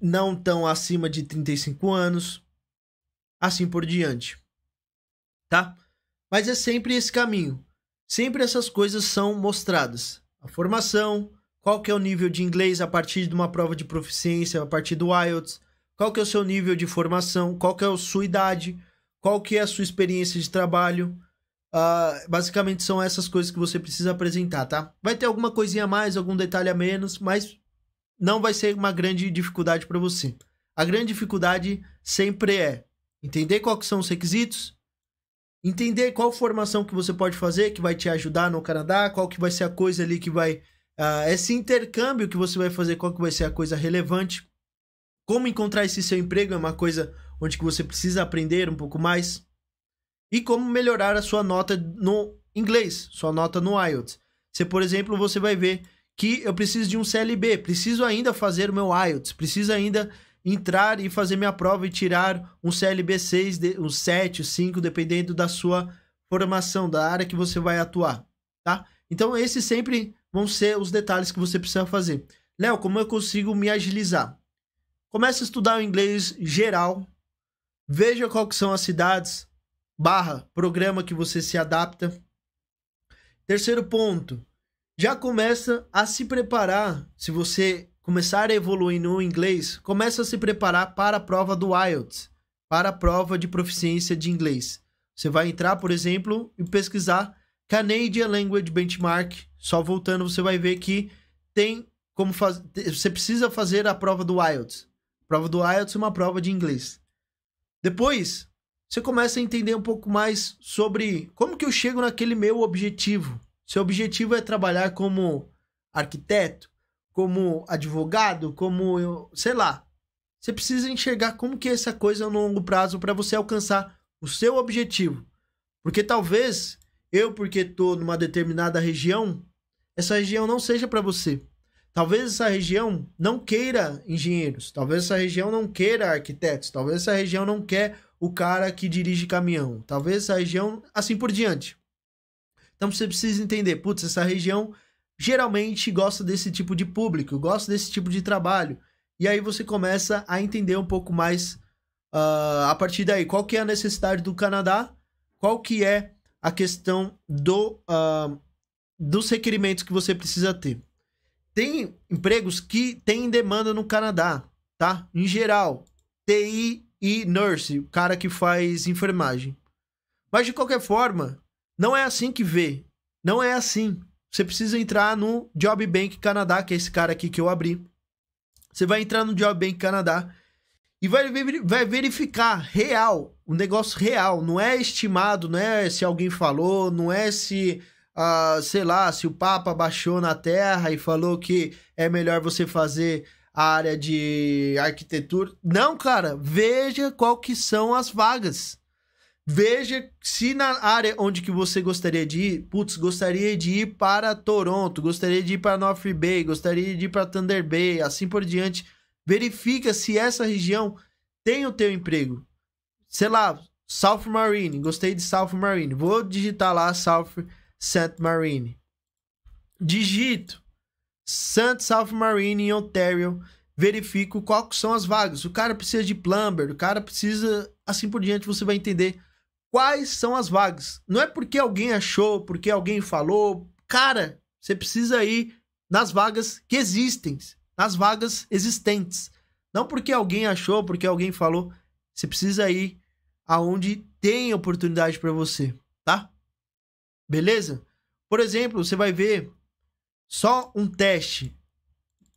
não tão acima de 35 anos, assim por diante. Tá? Mas é sempre esse caminho. Sempre essas coisas são mostradas. A formação, qual que é o nível de inglês a partir de uma prova de proficiência, a partir do IELTS, qual que é o seu nível de formação, qual que é a sua idade, qual que é a sua experiência de trabalho. Uh, basicamente são essas coisas que você precisa apresentar, tá? Vai ter alguma coisinha a mais, algum detalhe a menos, mas não vai ser uma grande dificuldade para você. A grande dificuldade sempre é entender quais são os requisitos, entender qual formação que você pode fazer que vai te ajudar no Canadá, qual que vai ser a coisa ali que vai uh, esse intercâmbio que você vai fazer, qual que vai ser a coisa relevante, como encontrar esse seu emprego é uma coisa onde que você precisa aprender um pouco mais e como melhorar a sua nota no inglês, sua nota no IELTS. Se, por exemplo, você vai ver que eu preciso de um CLB, preciso ainda fazer o meu IELTS, preciso ainda entrar e fazer minha prova e tirar um CLB 6, um 7, 5, dependendo da sua formação, da área que você vai atuar, tá? Então, esses sempre vão ser os detalhes que você precisa fazer. Léo, como eu consigo me agilizar? Começa a estudar o inglês geral Veja qual que são as cidades, barra, programa que você se adapta. Terceiro ponto, já começa a se preparar, se você começar a evoluir no inglês, começa a se preparar para a prova do IELTS, para a prova de proficiência de inglês. Você vai entrar, por exemplo, e pesquisar Canadian Language Benchmark. Só voltando, você vai ver que tem como fazer. Você precisa fazer a prova do IELTS. prova do IELTS é uma prova de inglês. Depois, você começa a entender um pouco mais sobre como que eu chego naquele meu objetivo. Seu objetivo é trabalhar como arquiteto, como advogado, como eu, sei lá. Você precisa enxergar como que é essa coisa no é longo prazo para você alcançar o seu objetivo. Porque talvez eu, porque estou numa determinada região, essa região não seja para você. Talvez essa região não queira engenheiros, talvez essa região não queira arquitetos, talvez essa região não quer o cara que dirige caminhão, talvez essa região assim por diante. Então você precisa entender, putz, essa região geralmente gosta desse tipo de público, gosta desse tipo de trabalho. E aí você começa a entender um pouco mais uh, a partir daí, qual que é a necessidade do Canadá, qual que é a questão do, uh, dos requerimentos que você precisa ter. Tem empregos que têm demanda no Canadá, tá? Em geral, TI e nurse, o cara que faz enfermagem. Mas de qualquer forma, não é assim que vê. Não é assim. Você precisa entrar no Job Bank Canadá, que é esse cara aqui que eu abri. Você vai entrar no Job Bank Canadá e vai, vai verificar real, o um negócio real. Não é estimado, não é se alguém falou, não é se ah, sei lá, se o Papa baixou na terra e falou que é melhor você fazer a área de arquitetura. Não, cara, veja qual que são as vagas. Veja se na área onde que você gostaria de ir, putz, gostaria de ir para Toronto, gostaria de ir para North Bay, gostaria de ir para Thunder Bay, assim por diante. Verifica se essa região tem o teu emprego. Sei lá, South Marine, gostei de South Marine. Vou digitar lá South Marine Saint Marine. Digito Saint South Marine em Ontario, verifico qual são as vagas. O cara precisa de plumber, o cara precisa assim por diante, você vai entender quais são as vagas. Não é porque alguém achou, porque alguém falou. Cara, você precisa ir nas vagas que existem, nas vagas existentes. Não porque alguém achou, porque alguém falou. Você precisa ir aonde tem oportunidade para você, tá? Beleza? Por exemplo, você vai ver só um teste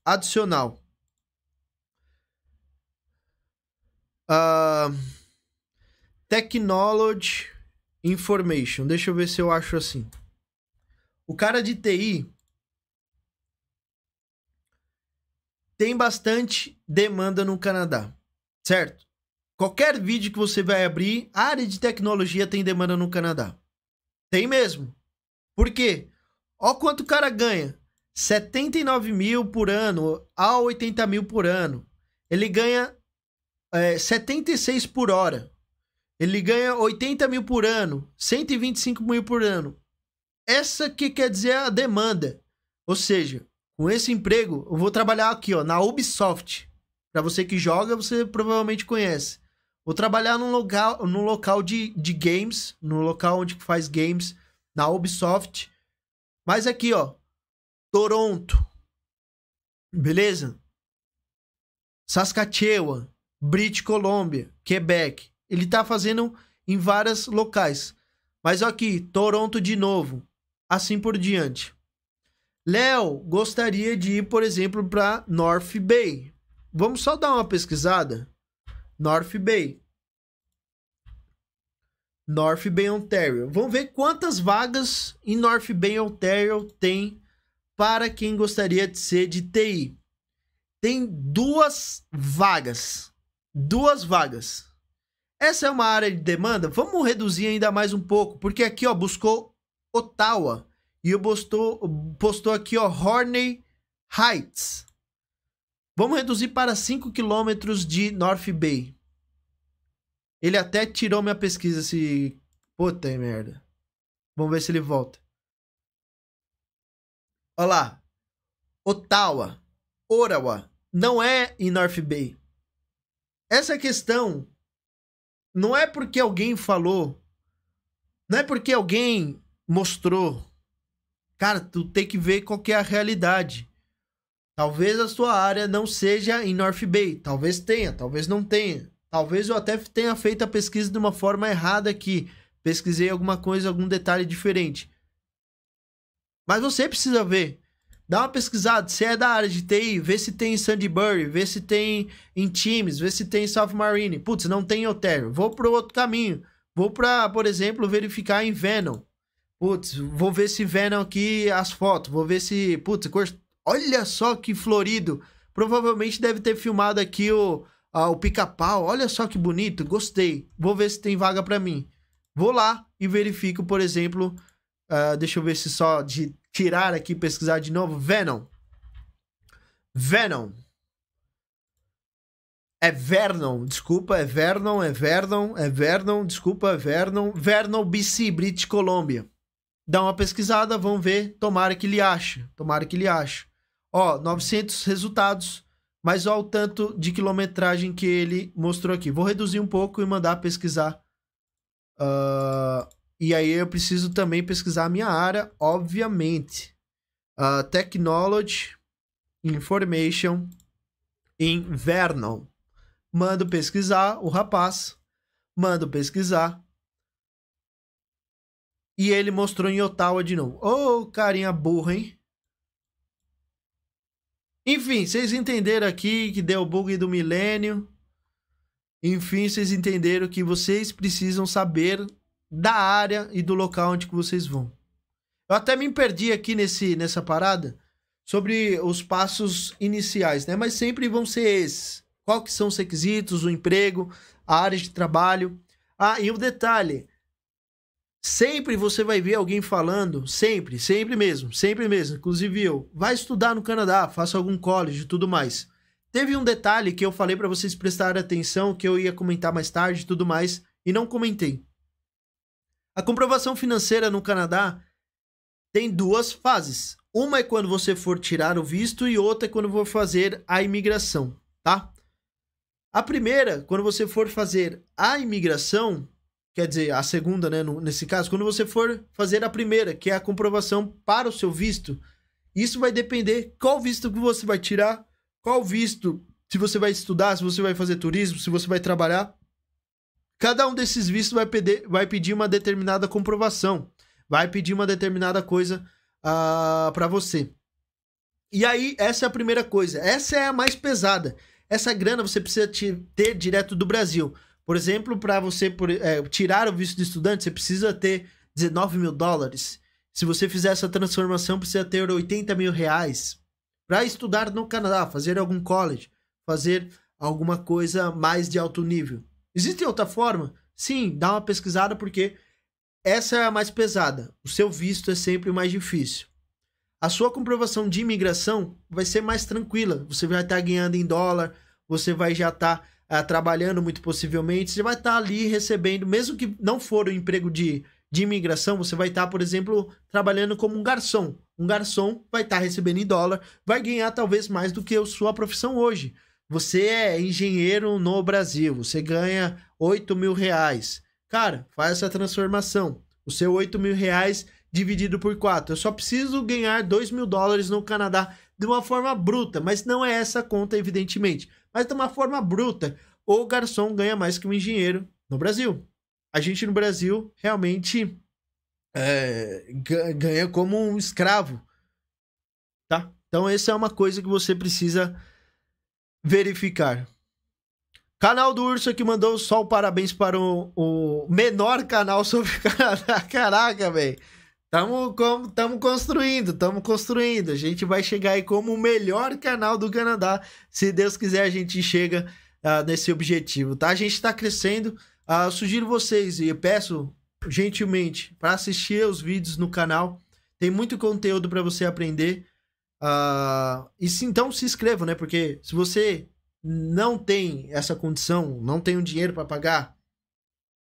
adicional. Uh, technology Information. Deixa eu ver se eu acho assim. O cara de TI tem bastante demanda no Canadá, certo? Qualquer vídeo que você vai abrir, área de tecnologia tem demanda no Canadá. Tem mesmo. Por quê? Ó quanto o cara ganha. 79 mil por ano a 80 mil por ano. Ele ganha é, 76 por hora. Ele ganha 80 mil por ano, 125 mil por ano. Essa que quer dizer a demanda. Ou seja, com esse emprego, eu vou trabalhar aqui, ó, na Ubisoft. Para você que joga, você provavelmente conhece. Vou trabalhar num local, num local de, de games, no local onde faz games, na Ubisoft. Mas aqui, ó, Toronto. Beleza? Saskatchewan, British Columbia, Quebec. Ele tá fazendo em vários locais. Mas aqui, Toronto de novo. Assim por diante. Léo gostaria de ir, por exemplo, para North Bay. Vamos só dar uma pesquisada. North Bay. North Bay, Ontario. Vamos ver quantas vagas em North Bay, Ontario tem para quem gostaria de ser de TI. Tem duas vagas. Duas vagas. Essa é uma área de demanda. Vamos reduzir ainda mais um pouco, porque aqui, ó, buscou Ottawa e eu postou, postou aqui, ó, Horney Heights. Vamos reduzir para 5 quilômetros de North Bay. Ele até tirou minha pesquisa, se... Puta merda. Vamos ver se ele volta. Olha lá. Ottawa. Orawa. Não é em North Bay. Essa questão não é porque alguém falou, não é porque alguém mostrou. Cara, tu tem que ver qual é a realidade. Talvez a sua área não seja em North Bay, talvez tenha, talvez não tenha. Talvez eu até tenha feito a pesquisa de uma forma errada aqui, pesquisei alguma coisa, algum detalhe diferente. Mas você precisa ver. Dá uma pesquisada, se é da área de TI, vê se tem em Sandbury, vê se tem em Teams, vê se tem em South Marine. Putz, não tem em Otero. Vou para outro caminho. Vou para, por exemplo, verificar em Venom. Putz, vou ver se Venom aqui as fotos, vou ver se, putz, Olha só que florido. Provavelmente deve ter filmado aqui o, o pica-pau. Olha só que bonito. Gostei. Vou ver se tem vaga para mim. Vou lá e verifico, por exemplo. Uh, deixa eu ver se só de tirar aqui pesquisar de novo. Venom. Venom. É Vernon, desculpa, é Vernon, é Vernon, é Vernon, desculpa, é Vernon. Vernon BC, British Columbia. Dá uma pesquisada, vamos ver, tomara que ele ache, tomara que ele ache. Ó, 900 resultados, mas olha o tanto de quilometragem que ele mostrou aqui. Vou reduzir um pouco e mandar pesquisar. Uh, e aí eu preciso também pesquisar a minha área, obviamente. Uh, technology, Information, Invernal. Mando pesquisar o rapaz, mando pesquisar. E ele mostrou em Ottawa de novo. Ô, oh, carinha burra, hein? Enfim, vocês entenderam aqui que deu bug do milênio. Enfim, vocês entenderam que vocês precisam saber da área e do local onde que vocês vão. Eu até me perdi aqui nesse, nessa parada sobre os passos iniciais, né? Mas sempre vão ser esses. Qual que são os requisitos, o emprego, a área de trabalho. Ah, e o detalhe, Sempre você vai ver alguém falando, sempre, sempre mesmo, sempre mesmo, inclusive eu, vai estudar no Canadá, faça algum college e tudo mais. Teve um detalhe que eu falei para vocês prestarem atenção, que eu ia comentar mais tarde e tudo mais, e não comentei. A comprovação financeira no Canadá tem duas fases. Uma é quando você for tirar o visto e outra é quando for fazer a imigração, tá? A primeira, quando você for fazer a imigração, quer dizer, a segunda, né, no, nesse caso, quando você for fazer a primeira, que é a comprovação para o seu visto, isso vai depender qual visto que você vai tirar, qual visto, se você vai estudar, se você vai fazer turismo, se você vai trabalhar. Cada um desses vistos vai, pedir, vai pedir uma determinada comprovação, vai pedir uma determinada coisa uh, ah, para você. E aí, essa é a primeira coisa. Essa é a mais pesada. Essa grana você precisa ter direto do Brasil. Por exemplo, para você por, é, tirar o visto de estudante, você precisa ter 19 mil dólares. Se você fizer essa transformação, precisa ter 80 mil reais para estudar no Canadá, fazer algum college, fazer alguma coisa mais de alto nível. Existe outra forma? Sim, dá uma pesquisada porque essa é a mais pesada. O seu visto é sempre mais difícil. A sua comprovação de imigração vai ser mais tranquila. Você vai estar tá ganhando em dólar, você vai já estar tá uh, trabalhando muito possivelmente, você vai estar tá ali recebendo, mesmo que não for um emprego de, de imigração, você vai estar, tá, por exemplo, trabalhando como um garçom. Um garçom vai estar tá recebendo em dólar, vai ganhar talvez mais do que a sua profissão hoje. Você é engenheiro no Brasil, você ganha 8 mil reais. Cara, faz essa transformação. O seu 8 mil reais dividido por 4. Eu só preciso ganhar 2 mil dólares no Canadá de uma forma bruta, mas não é essa conta, evidentemente mas de uma forma bruta. O garçom ganha mais que o um engenheiro no Brasil. A gente no Brasil realmente é, ganha como um escravo, tá? Então essa é uma coisa que você precisa verificar. Canal do Urso que mandou só o parabéns para o, o menor canal sobre Canadá. (laughs) Caraca, velho. Tamo, como, tamo construindo, tamo construindo. A gente vai chegar aí como o melhor canal do Canadá. Se Deus quiser, a gente chega uh, nesse objetivo, tá? A gente tá crescendo. Uh, sugiro vocês e peço gentilmente para assistir os vídeos no canal. Tem muito conteúdo para você aprender. Uh, e se, então se inscreva, né? Porque se você não tem essa condição, não tem o um dinheiro para pagar,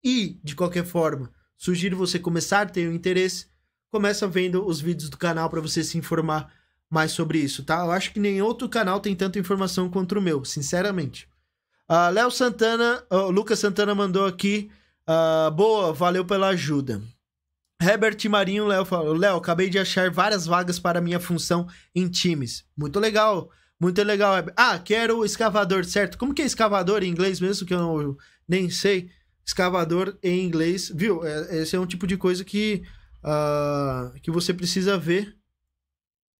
e de qualquer forma, sugiro você começar a ter o um interesse começa vendo os vídeos do canal para você se informar mais sobre isso, tá? Eu acho que nem outro canal tem tanta informação quanto o meu, sinceramente. Uh, Léo Santana, uh, Lucas Santana mandou aqui. Uh, boa, valeu pela ajuda. Herbert Marinho, Léo falou: Léo, acabei de achar várias vagas para minha função em times. Muito legal, muito legal. Herbert. Ah, quero o escavador, certo? Como que é escavador em inglês mesmo? Que eu, não, eu nem sei. Escavador em inglês, viu? É, esse é um tipo de coisa que uh, que você precisa ver,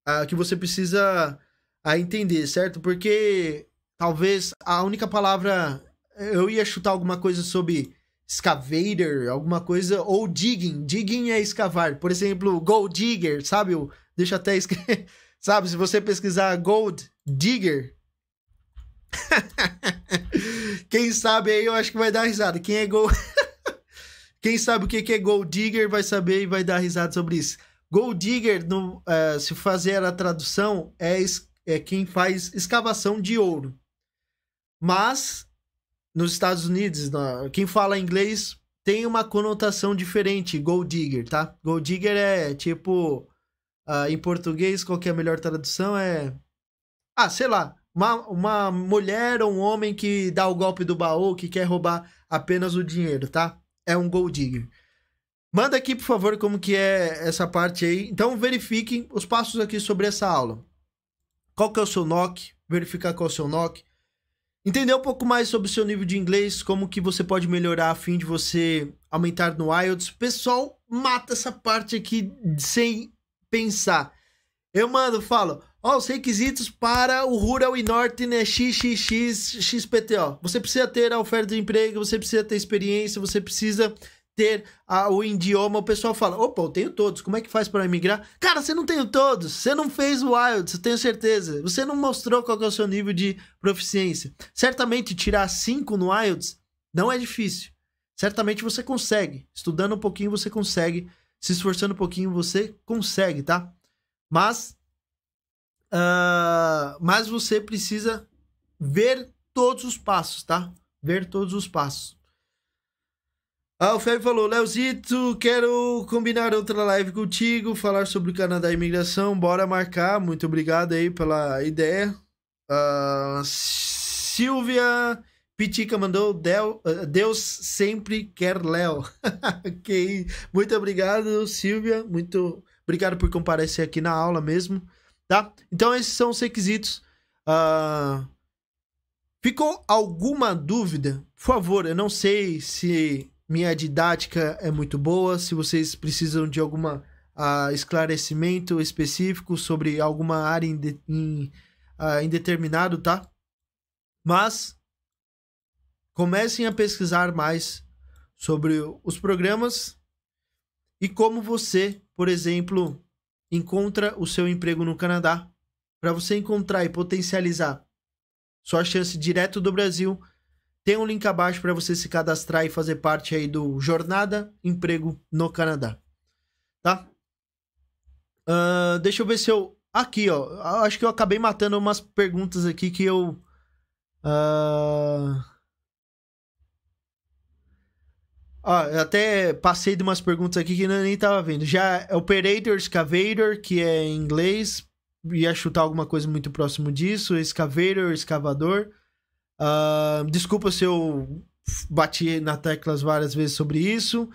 uh, que você precisa uh, entender, certo? Porque talvez a única palavra eu ia chutar alguma coisa sobre excavator, alguma coisa, ou digging. Digging é escavar. Por exemplo, gold digger, sabe? Eu, deixa até escrever. (laughs) sabe, se você pesquisar gold digger. (laughs) Quem sabe aí eu acho que vai dar risada. Quem é gold. (laughs) Quem sabe o que é Gold Digger vai saber e vai dar risada sobre isso. Gold Digger, no, uh, se fazer a tradução, é, é quem faz escavação de ouro. Mas, nos Estados Unidos, na, quem fala inglês tem uma conotação diferente, Gold Digger, tá? Gold Digger é tipo. Uh, em português, qual é a melhor tradução? É. Ah, sei lá. Uma, uma mulher ou um homem que dá o golpe do baú, que quer roubar apenas o dinheiro, tá? é um gold digger. Manda aqui, por favor, como que é essa parte aí. Então, verifiquem os passos aqui sobre essa aula. Qual que é o seu NOC? Verificar qual é o seu NOC. Entender um pouco mais sobre o seu nível de inglês, como que você pode melhorar a fim de você aumentar no IELTS. Pessoal, mata essa parte aqui sem pensar. Eu mando, falo, Ó, os requisitos para o Rural e Norte né, XXXXPTO. Você precisa ter a oferta de emprego, você precisa ter experiência, você precisa ter a, o idioma. O pessoal fala: opa, eu tenho todos, como é que faz para migrar? Cara, você não tem todos, você não fez o IELTS, tenho certeza. Você não mostrou qual é o seu nível de proficiência. Certamente, tirar 5 no IELTS não é difícil. Certamente você consegue. Estudando um pouquinho, você consegue. Se esforçando um pouquinho, você consegue, tá? Mas Uh, mas você precisa ver todos os passos, tá? Ver todos os passos. Ah, o Fábio falou, Leozito, quero combinar outra live contigo, falar sobre o Canadá e imigração, bora marcar. Muito obrigado aí pela ideia. Uh, Silvia Pitica mandou, ah, Deus sempre quer Léo. (laughs) ok, muito obrigado, Silvia, muito obrigado por comparecer aqui na aula mesmo. Tá? Então, esses são os requisitos. Uh... Ficou alguma dúvida? Por favor, eu não sei se minha didática é muito boa, se vocês precisam de algum uh, ah, esclarecimento específico sobre alguma área em, de, em, uh, ah, indeterminado, tá? Mas comecem a pesquisar mais sobre os programas e como você, por exemplo, encontra o seu emprego no Canadá. Para você encontrar e potencializar sua chance direto do Brasil, tem um link abaixo para você se cadastrar e fazer parte aí do Jornada Emprego no Canadá. Tá? Uh, deixa eu ver se eu. Aqui, ó. Acho que eu acabei matando umas perguntas aqui que eu. Uh... eu até passei de umas perguntas aqui que nem tava vendo. Já é Operator Excavator, que é em inglês, ia chutar alguma coisa muito próximo disso. Excavator, escavador. Uh, desculpa se eu bati na teclas várias vezes sobre isso.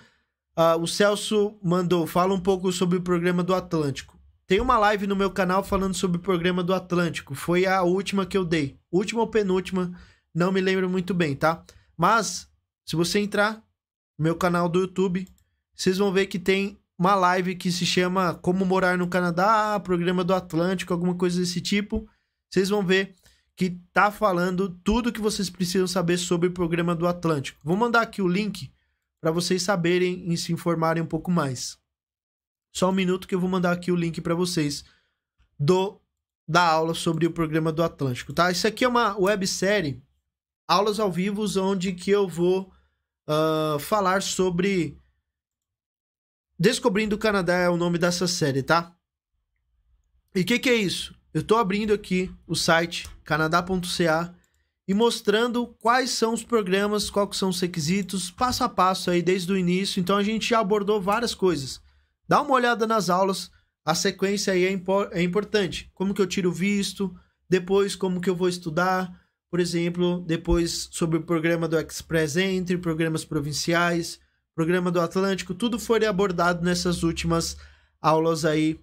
Uh, o Celso mandou, fala um pouco sobre o programa do Atlântico. Tem uma live no meu canal falando sobre o programa do Atlântico. Foi a última que eu dei. Última ou penúltima, não me lembro muito bem, tá? Mas, se você entrar, meu canal do YouTube, vocês vão ver que tem uma live que se chama Como Morar no Canadá, Programa do Atlântico, alguma coisa desse tipo. Vocês vão ver que tá falando tudo que vocês precisam saber sobre o Programa do Atlântico. Vou mandar aqui o link para vocês saberem e se informarem um pouco mais. Só um minuto que eu vou mandar aqui o link para vocês do da aula sobre o Programa do Atlântico, tá? Isso aqui é uma websérie, aulas ao vivo, onde que eu vou uh, falar sobre Descobrindo o Canadá é o nome dessa série, tá? E o que, que é isso? Eu estou abrindo aqui o site canadá.ca e mostrando quais são os programas, quais são os requisitos, passo a passo aí desde o início. Então a gente já abordou várias coisas. Dá uma olhada nas aulas, a sequência aí é, é importante. Como que eu tiro o visto, depois como que eu vou estudar, por exemplo, depois sobre o programa do Express entre programas provinciais, programa do Atlântico, tudo foi abordado nessas últimas aulas aí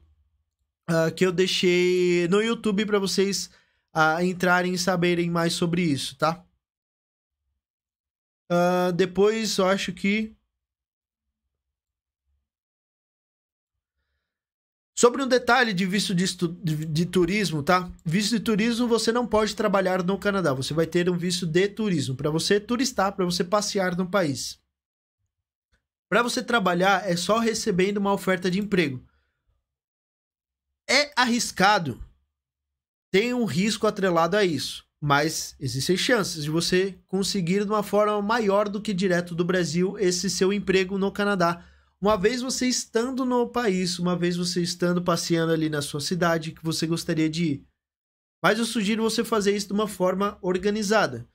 uh, que eu deixei no YouTube para vocês uh, entrarem e saberem mais sobre isso, tá? Uh, depois eu acho que Sobre um detalhe de visto de, de, turismo, tá? Visto de turismo você não pode trabalhar no Canadá. Você vai ter um visto de turismo para você turistar, para você passear no país. Para você trabalhar é só recebendo uma oferta de emprego. É arriscado. Tem um risco atrelado a isso, mas existem chances de você conseguir de uma forma maior do que direto do Brasil esse seu emprego no Canadá uma vez você estando no país, uma vez você estando passeando ali na sua cidade que você gostaria de ir. Mas eu sugiro você fazer isso de uma forma organizada.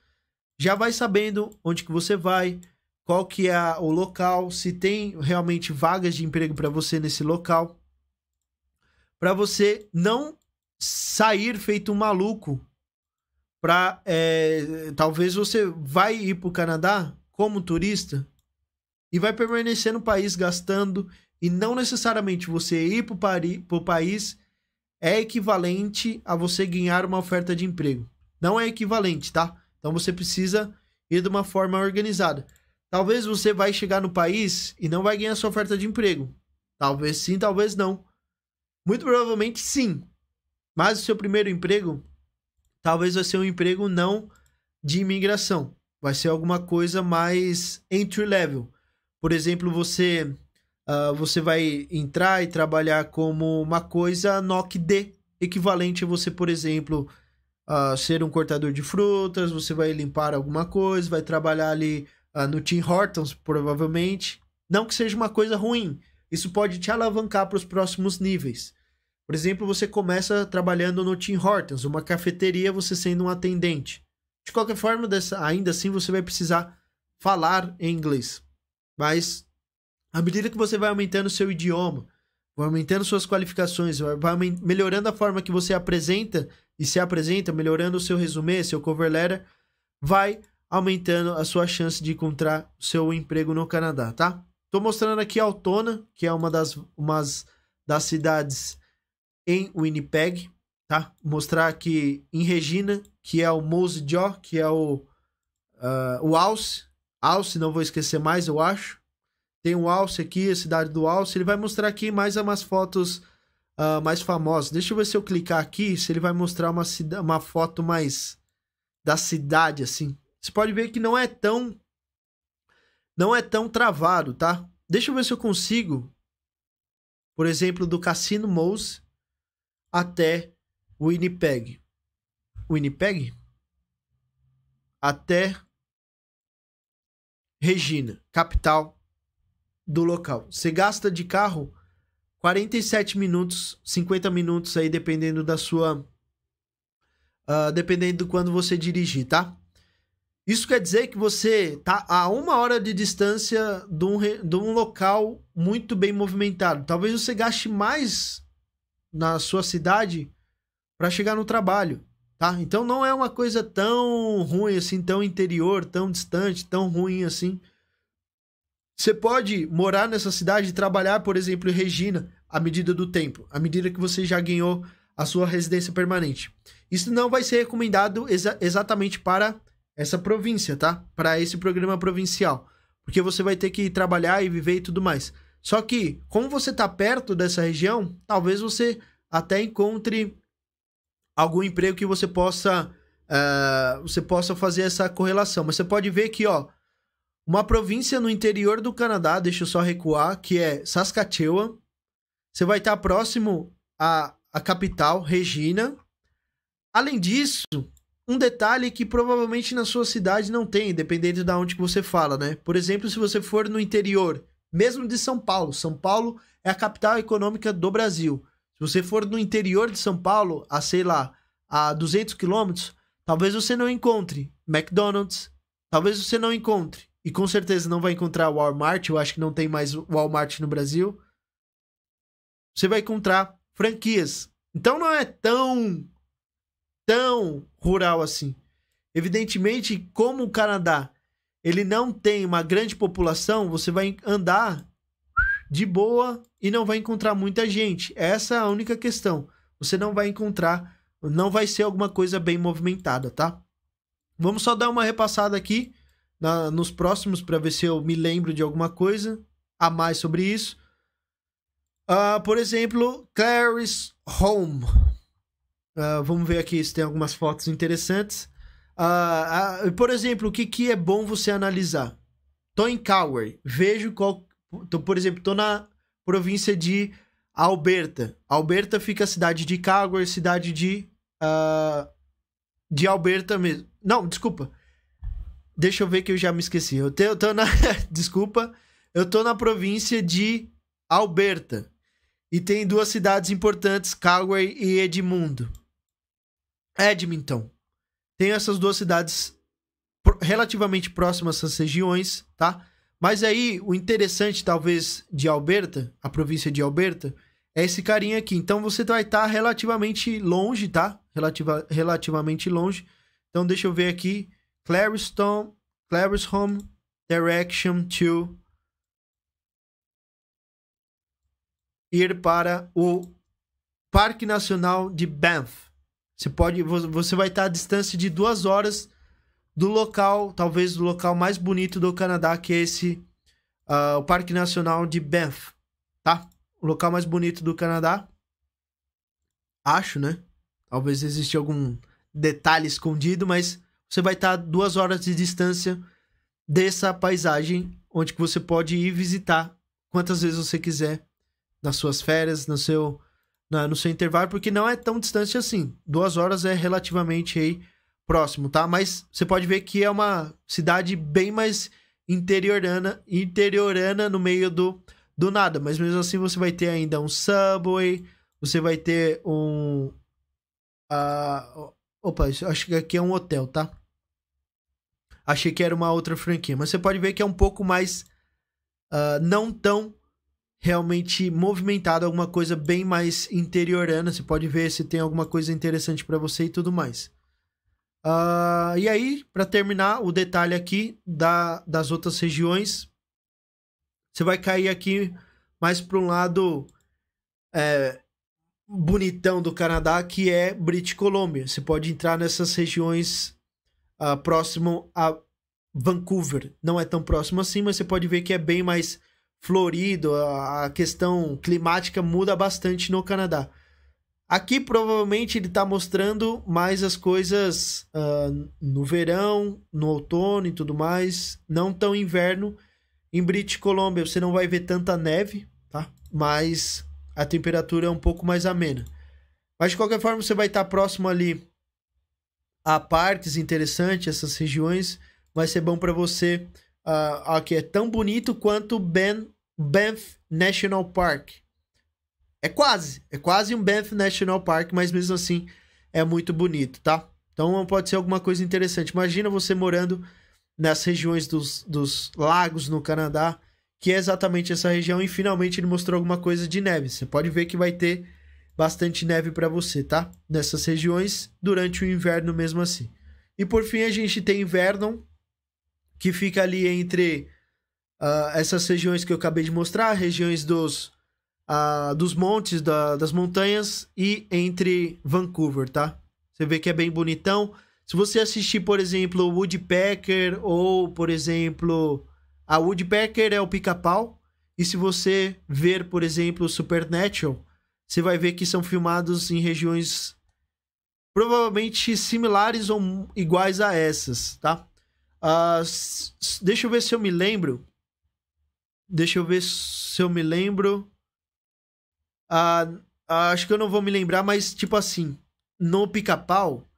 Já vai sabendo onde que você vai, qual que é o local, se tem realmente vagas de emprego para você nesse local, para você não sair feito um maluco. Para é, eh, talvez você vai ir para o Canadá como turista e vai permanecer no país gastando, e não necessariamente você ir para o país é equivalente a você ganhar uma oferta de emprego. Não é equivalente, tá? Então você precisa ir de uma forma organizada. Talvez você vai chegar no país e não vai ganhar sua oferta de emprego. Talvez sim, talvez não. Muito provavelmente sim. Mas o seu primeiro emprego talvez vai ser um emprego não de imigração. Vai ser alguma coisa mais entry level. Por exemplo, você uh, você vai entrar e trabalhar como uma coisa NOC D, equivalente a você, por exemplo, uh, ser um cortador de frutas, você vai limpar alguma coisa, vai trabalhar ali uh, no Tim Hortons, provavelmente. Não que seja uma coisa ruim, isso pode te alavancar para os próximos níveis. Por exemplo, você começa trabalhando no Tim Hortons, uma cafeteria, você sendo um atendente. De qualquer forma, dessa, ainda assim você vai precisar falar em inglês. Mas à medida que você vai aumentando o seu idioma, vai aumentando suas qualificações, vai melhorando a forma que você apresenta e se apresenta, melhorando o seu resumê, seu cover letter, vai aumentando a sua chance de encontrar seu emprego no Canadá, tá? Tô mostrando aqui Altona, que é uma das, umas das cidades em Winnipeg, tá? Vou mostrar aqui em Regina, que é o Mose Jaw, que é o, uh, o Alce, Alce, não vou esquecer mais, eu acho. Tem o Alce aqui, a cidade do Alce. Ele vai mostrar aqui mais umas fotos uh, mais famosas. Deixa eu ver se eu clicar aqui, se ele vai mostrar uma, uma foto mais da cidade, assim. Você pode ver que não é tão... Não é tão travado, tá? Deixa eu ver se eu consigo, por exemplo, do Cassino Mouse até Winnipeg. Winnipeg? Até Regina, capital do local. Você gasta de carro 47 minutos, 50 minutos aí, dependendo da sua. Uh, dependendo do quando você dirigir, tá? Isso quer dizer que você tá a uma hora de distância de um, de um local muito bem movimentado. Talvez você gaste mais na sua cidade para chegar no trabalho. Tá? Então não é uma coisa tão ruim assim, tão interior, tão distante, tão ruim assim. Você pode morar nessa cidade e trabalhar, por exemplo, em Regina, à medida do tempo, à medida que você já ganhou a sua residência permanente. Isso não vai ser recomendado exa exatamente para essa província, tá? Para esse programa provincial, porque você vai ter que trabalhar e viver e tudo mais. Só que, como você está perto dessa região, talvez você até encontre algum emprego que você possa uh, você possa fazer essa correlação. Mas você pode ver que, ó, uma província no interior do Canadá, deixa eu só recuar, que é Saskatchewan. Você vai estar próximo à, à capital, Regina. Além disso, um detalhe que provavelmente na sua cidade não tem, dependendo da de onde que você fala, né? Por exemplo, se você for no interior, mesmo de São Paulo, São Paulo é a capital econômica do Brasil. Se você for no interior de São Paulo, a sei lá, a 200 quilômetros, talvez você não encontre McDonald's, talvez você não encontre, e com certeza não vai encontrar Walmart, eu acho que não tem mais Walmart no Brasil. Você vai encontrar franquias. Então não é tão tão rural assim. Evidentemente, como o Canadá ele não tem uma grande população, você vai andar de boa e não vai encontrar muita gente. Essa é a única questão. Você não vai encontrar, não vai ser alguma coisa bem movimentada, tá? Vamos só dar uma repassada aqui na, nos próximos para ver se eu me lembro de alguma coisa a mais sobre isso. Uh, por exemplo, Clarice Home. Uh, ah, vamos ver aqui se tem algumas fotos interessantes. Uh, por exemplo, o que, que é bom você analisar? Tô em Cowher. Vejo qual então, por exemplo, tô na província de Alberta. Alberta fica a cidade de Calgary, cidade de. Uh, de Alberta mesmo. Não, desculpa. Deixa eu ver que eu já me esqueci. Eu, tô eu tô na. (laughs) desculpa. Eu tô na província de Alberta. E tem duas cidades importantes, Calgary e Edmundo. Edmonton. Tem essas duas cidades relativamente próximas essas regiões, tá? Mas aí, o interessante, talvez, de Alberta, a província de Alberta, é esse carinha aqui. Então, você vai estar tá relativamente longe, tá? Relativa, relativamente longe. Então, deixa eu ver aqui. Clariston, Clarisholm, Direction to... Ir para o Parque Nacional de Banff. Você, pode, você vai estar tá distância de duas horas do local, talvez do local mais bonito do Canadá, que é esse, uh, o Parque Nacional de Banff, tá? O local mais bonito do Canadá. Acho, né? Talvez exista algum detalhe escondido, mas você vai estar a duas horas de distância dessa paisagem, onde que você pode ir visitar quantas vezes você quiser nas suas férias, no seu, na, no seu intervalo, porque não é tão distante assim. Duas horas é relativamente aí próximo, tá? Mas você pode ver que é uma cidade bem mais interiorana, interiorana no meio do, do nada. Mas mesmo assim você vai ter ainda um subway, você vai ter um. Uh, opa, acho que aqui é um hotel, tá? Achei que era uma outra franquia. Mas você pode ver que é um pouco mais. Uh, não tão realmente movimentado, alguma coisa bem mais interiorana. Você pode ver se tem alguma coisa interessante para você e tudo mais. Uh, e aí, para terminar o detalhe aqui da, das outras regiões, você vai cair aqui mais para um lado é, bonitão do Canadá, que é British Columbia. Você pode entrar nessas regiões uh, próximo a Vancouver. Não é tão próximo assim, mas você pode ver que é bem mais florido. A, a questão climática muda bastante no Canadá. Aqui provavelmente ele está mostrando mais as coisas uh, no verão, no outono e tudo mais, não tão inverno. Em British Columbia você não vai ver tanta neve, tá? Mas a temperatura é um pouco mais amena. Mas de qualquer forma você vai estar tá próximo ali a partes interessantes, essas regiões vai ser bom para você. Uh, ah, aqui é tão bonito quanto ben, Banff National Park. É quase, é quase um Banff National Park, mas mesmo assim é muito bonito, tá? Então pode ser alguma coisa interessante. Imagina você morando nas regiões dos, dos lagos no Canadá, que é exatamente essa região, e finalmente ele mostrou alguma coisa de neve. Você pode ver que vai ter bastante neve para você, tá? Nessas regiões, durante o inverno mesmo assim. E por fim a gente tem Vernon, que fica ali entre uh, essas regiões que eu acabei de mostrar, regiões dos dos montes, da, das montanhas e entre Vancouver, tá? Você vê que é bem bonitão. Se você assistir, por exemplo, Woodpecker ou, por exemplo, a Woodpecker é o pica-pau. E se você ver, por exemplo, Supernatural, você vai ver que são filmados em regiões provavelmente similares ou iguais a essas, tá? Uh, deixa eu ver se eu me lembro. Deixa eu ver se eu me lembro. Ah, ah, acho que eu não vou me lembrar, mas tipo assim, no pica-pau,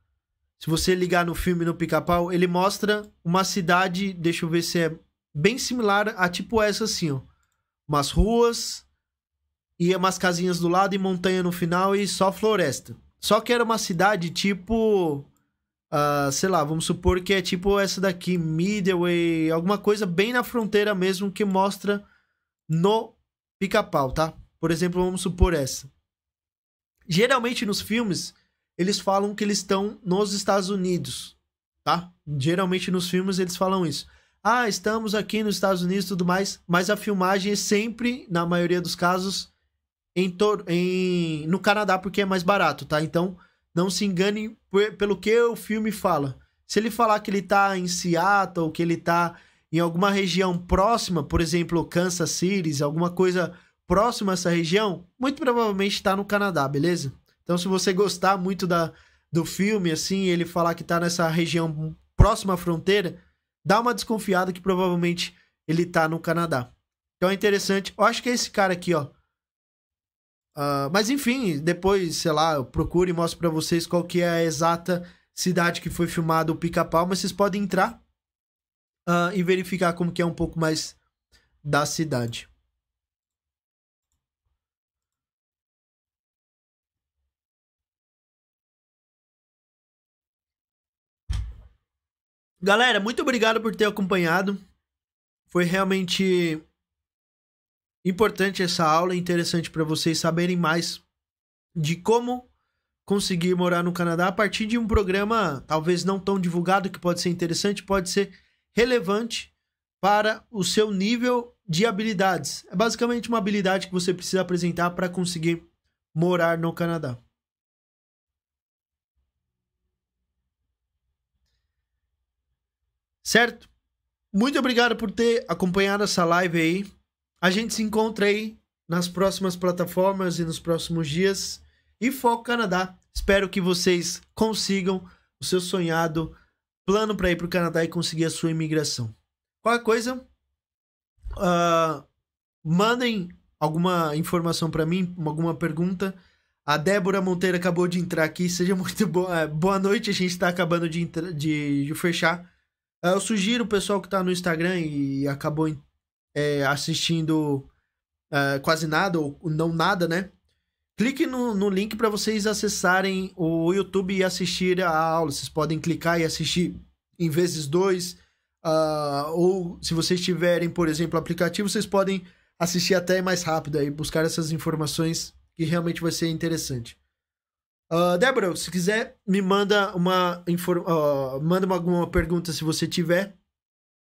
se você ligar no filme no pica-pau, ele mostra uma cidade, deixa eu ver se é bem similar a tipo essa assim, ó. Umas ruas e umas casinhas do lado e montanha no final e só floresta. Só que era uma cidade tipo. Uh, sei lá, vamos supor que é tipo essa daqui, Midway, alguma coisa bem na fronteira mesmo que mostra no pica-pau, tá? Por exemplo, vamos supor essa. Geralmente nos filmes, eles falam que eles estão nos Estados Unidos, tá? Geralmente nos filmes eles falam isso. Ah, estamos aqui nos Estados Unidos e tudo mais, mas a filmagem é sempre, na maioria dos casos, em, em no Canadá, porque é mais barato, tá? Então, não se engane pelo que o filme fala. Se ele falar que ele tá em Seattle, que ele tá em alguma região próxima, por exemplo, Kansas City, alguma coisa próximo a essa região, muito provavelmente está no Canadá, beleza? Então, se você gostar muito da, do filme, assim, ele falar que está nessa região próxima à fronteira, dá uma desconfiada que provavelmente ele está no Canadá. Então é interessante. Eu acho que é esse cara aqui, ó. Uh, mas enfim, depois, sei lá, eu procuro e mostro para vocês qual que é a exata cidade que foi filmado o Pica-Pau, mas vocês podem entrar uh, e verificar como que é um pouco mais da cidade. Galera, muito obrigado por ter acompanhado. Foi realmente importante essa aula, interessante para vocês saberem mais de como conseguir morar no Canadá a partir de um programa talvez não tão divulgado, que pode ser interessante, pode ser relevante para o seu nível de habilidades. É basicamente uma habilidade que você precisa apresentar para conseguir morar no Canadá. Certo? Muito obrigado por ter acompanhado essa live aí. A gente se encontra aí nas próximas plataformas e nos próximos dias. E Foco Canadá. Espero que vocês consigam o seu sonhado plano para ir para o Canadá e conseguir a sua imigração. Qualquer coisa, uh, mandem alguma informação para mim, alguma pergunta. A Débora Monteiro acabou de entrar aqui. Seja muito boa. Boa noite, a gente está acabando de, de, de fechar. Ah, eu sugiro o pessoal que tá no Instagram e acabou é, assistindo é, quase nada, ou não nada, né? Clique no, no link para vocês acessarem o YouTube e assistir a aula. Vocês podem clicar e assistir em vezes dois. Uh, ou se vocês tiverem, por exemplo, aplicativo, vocês podem assistir até mais rápido e buscar essas informações que realmente vai ser interessante. Uh, Débora, se quiser, me manda uma uh, manda alguma pergunta se você tiver.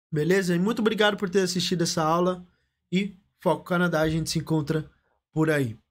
Beleza? E muito obrigado por ter assistido essa aula. E Foco Canadá, a gente se encontra por aí.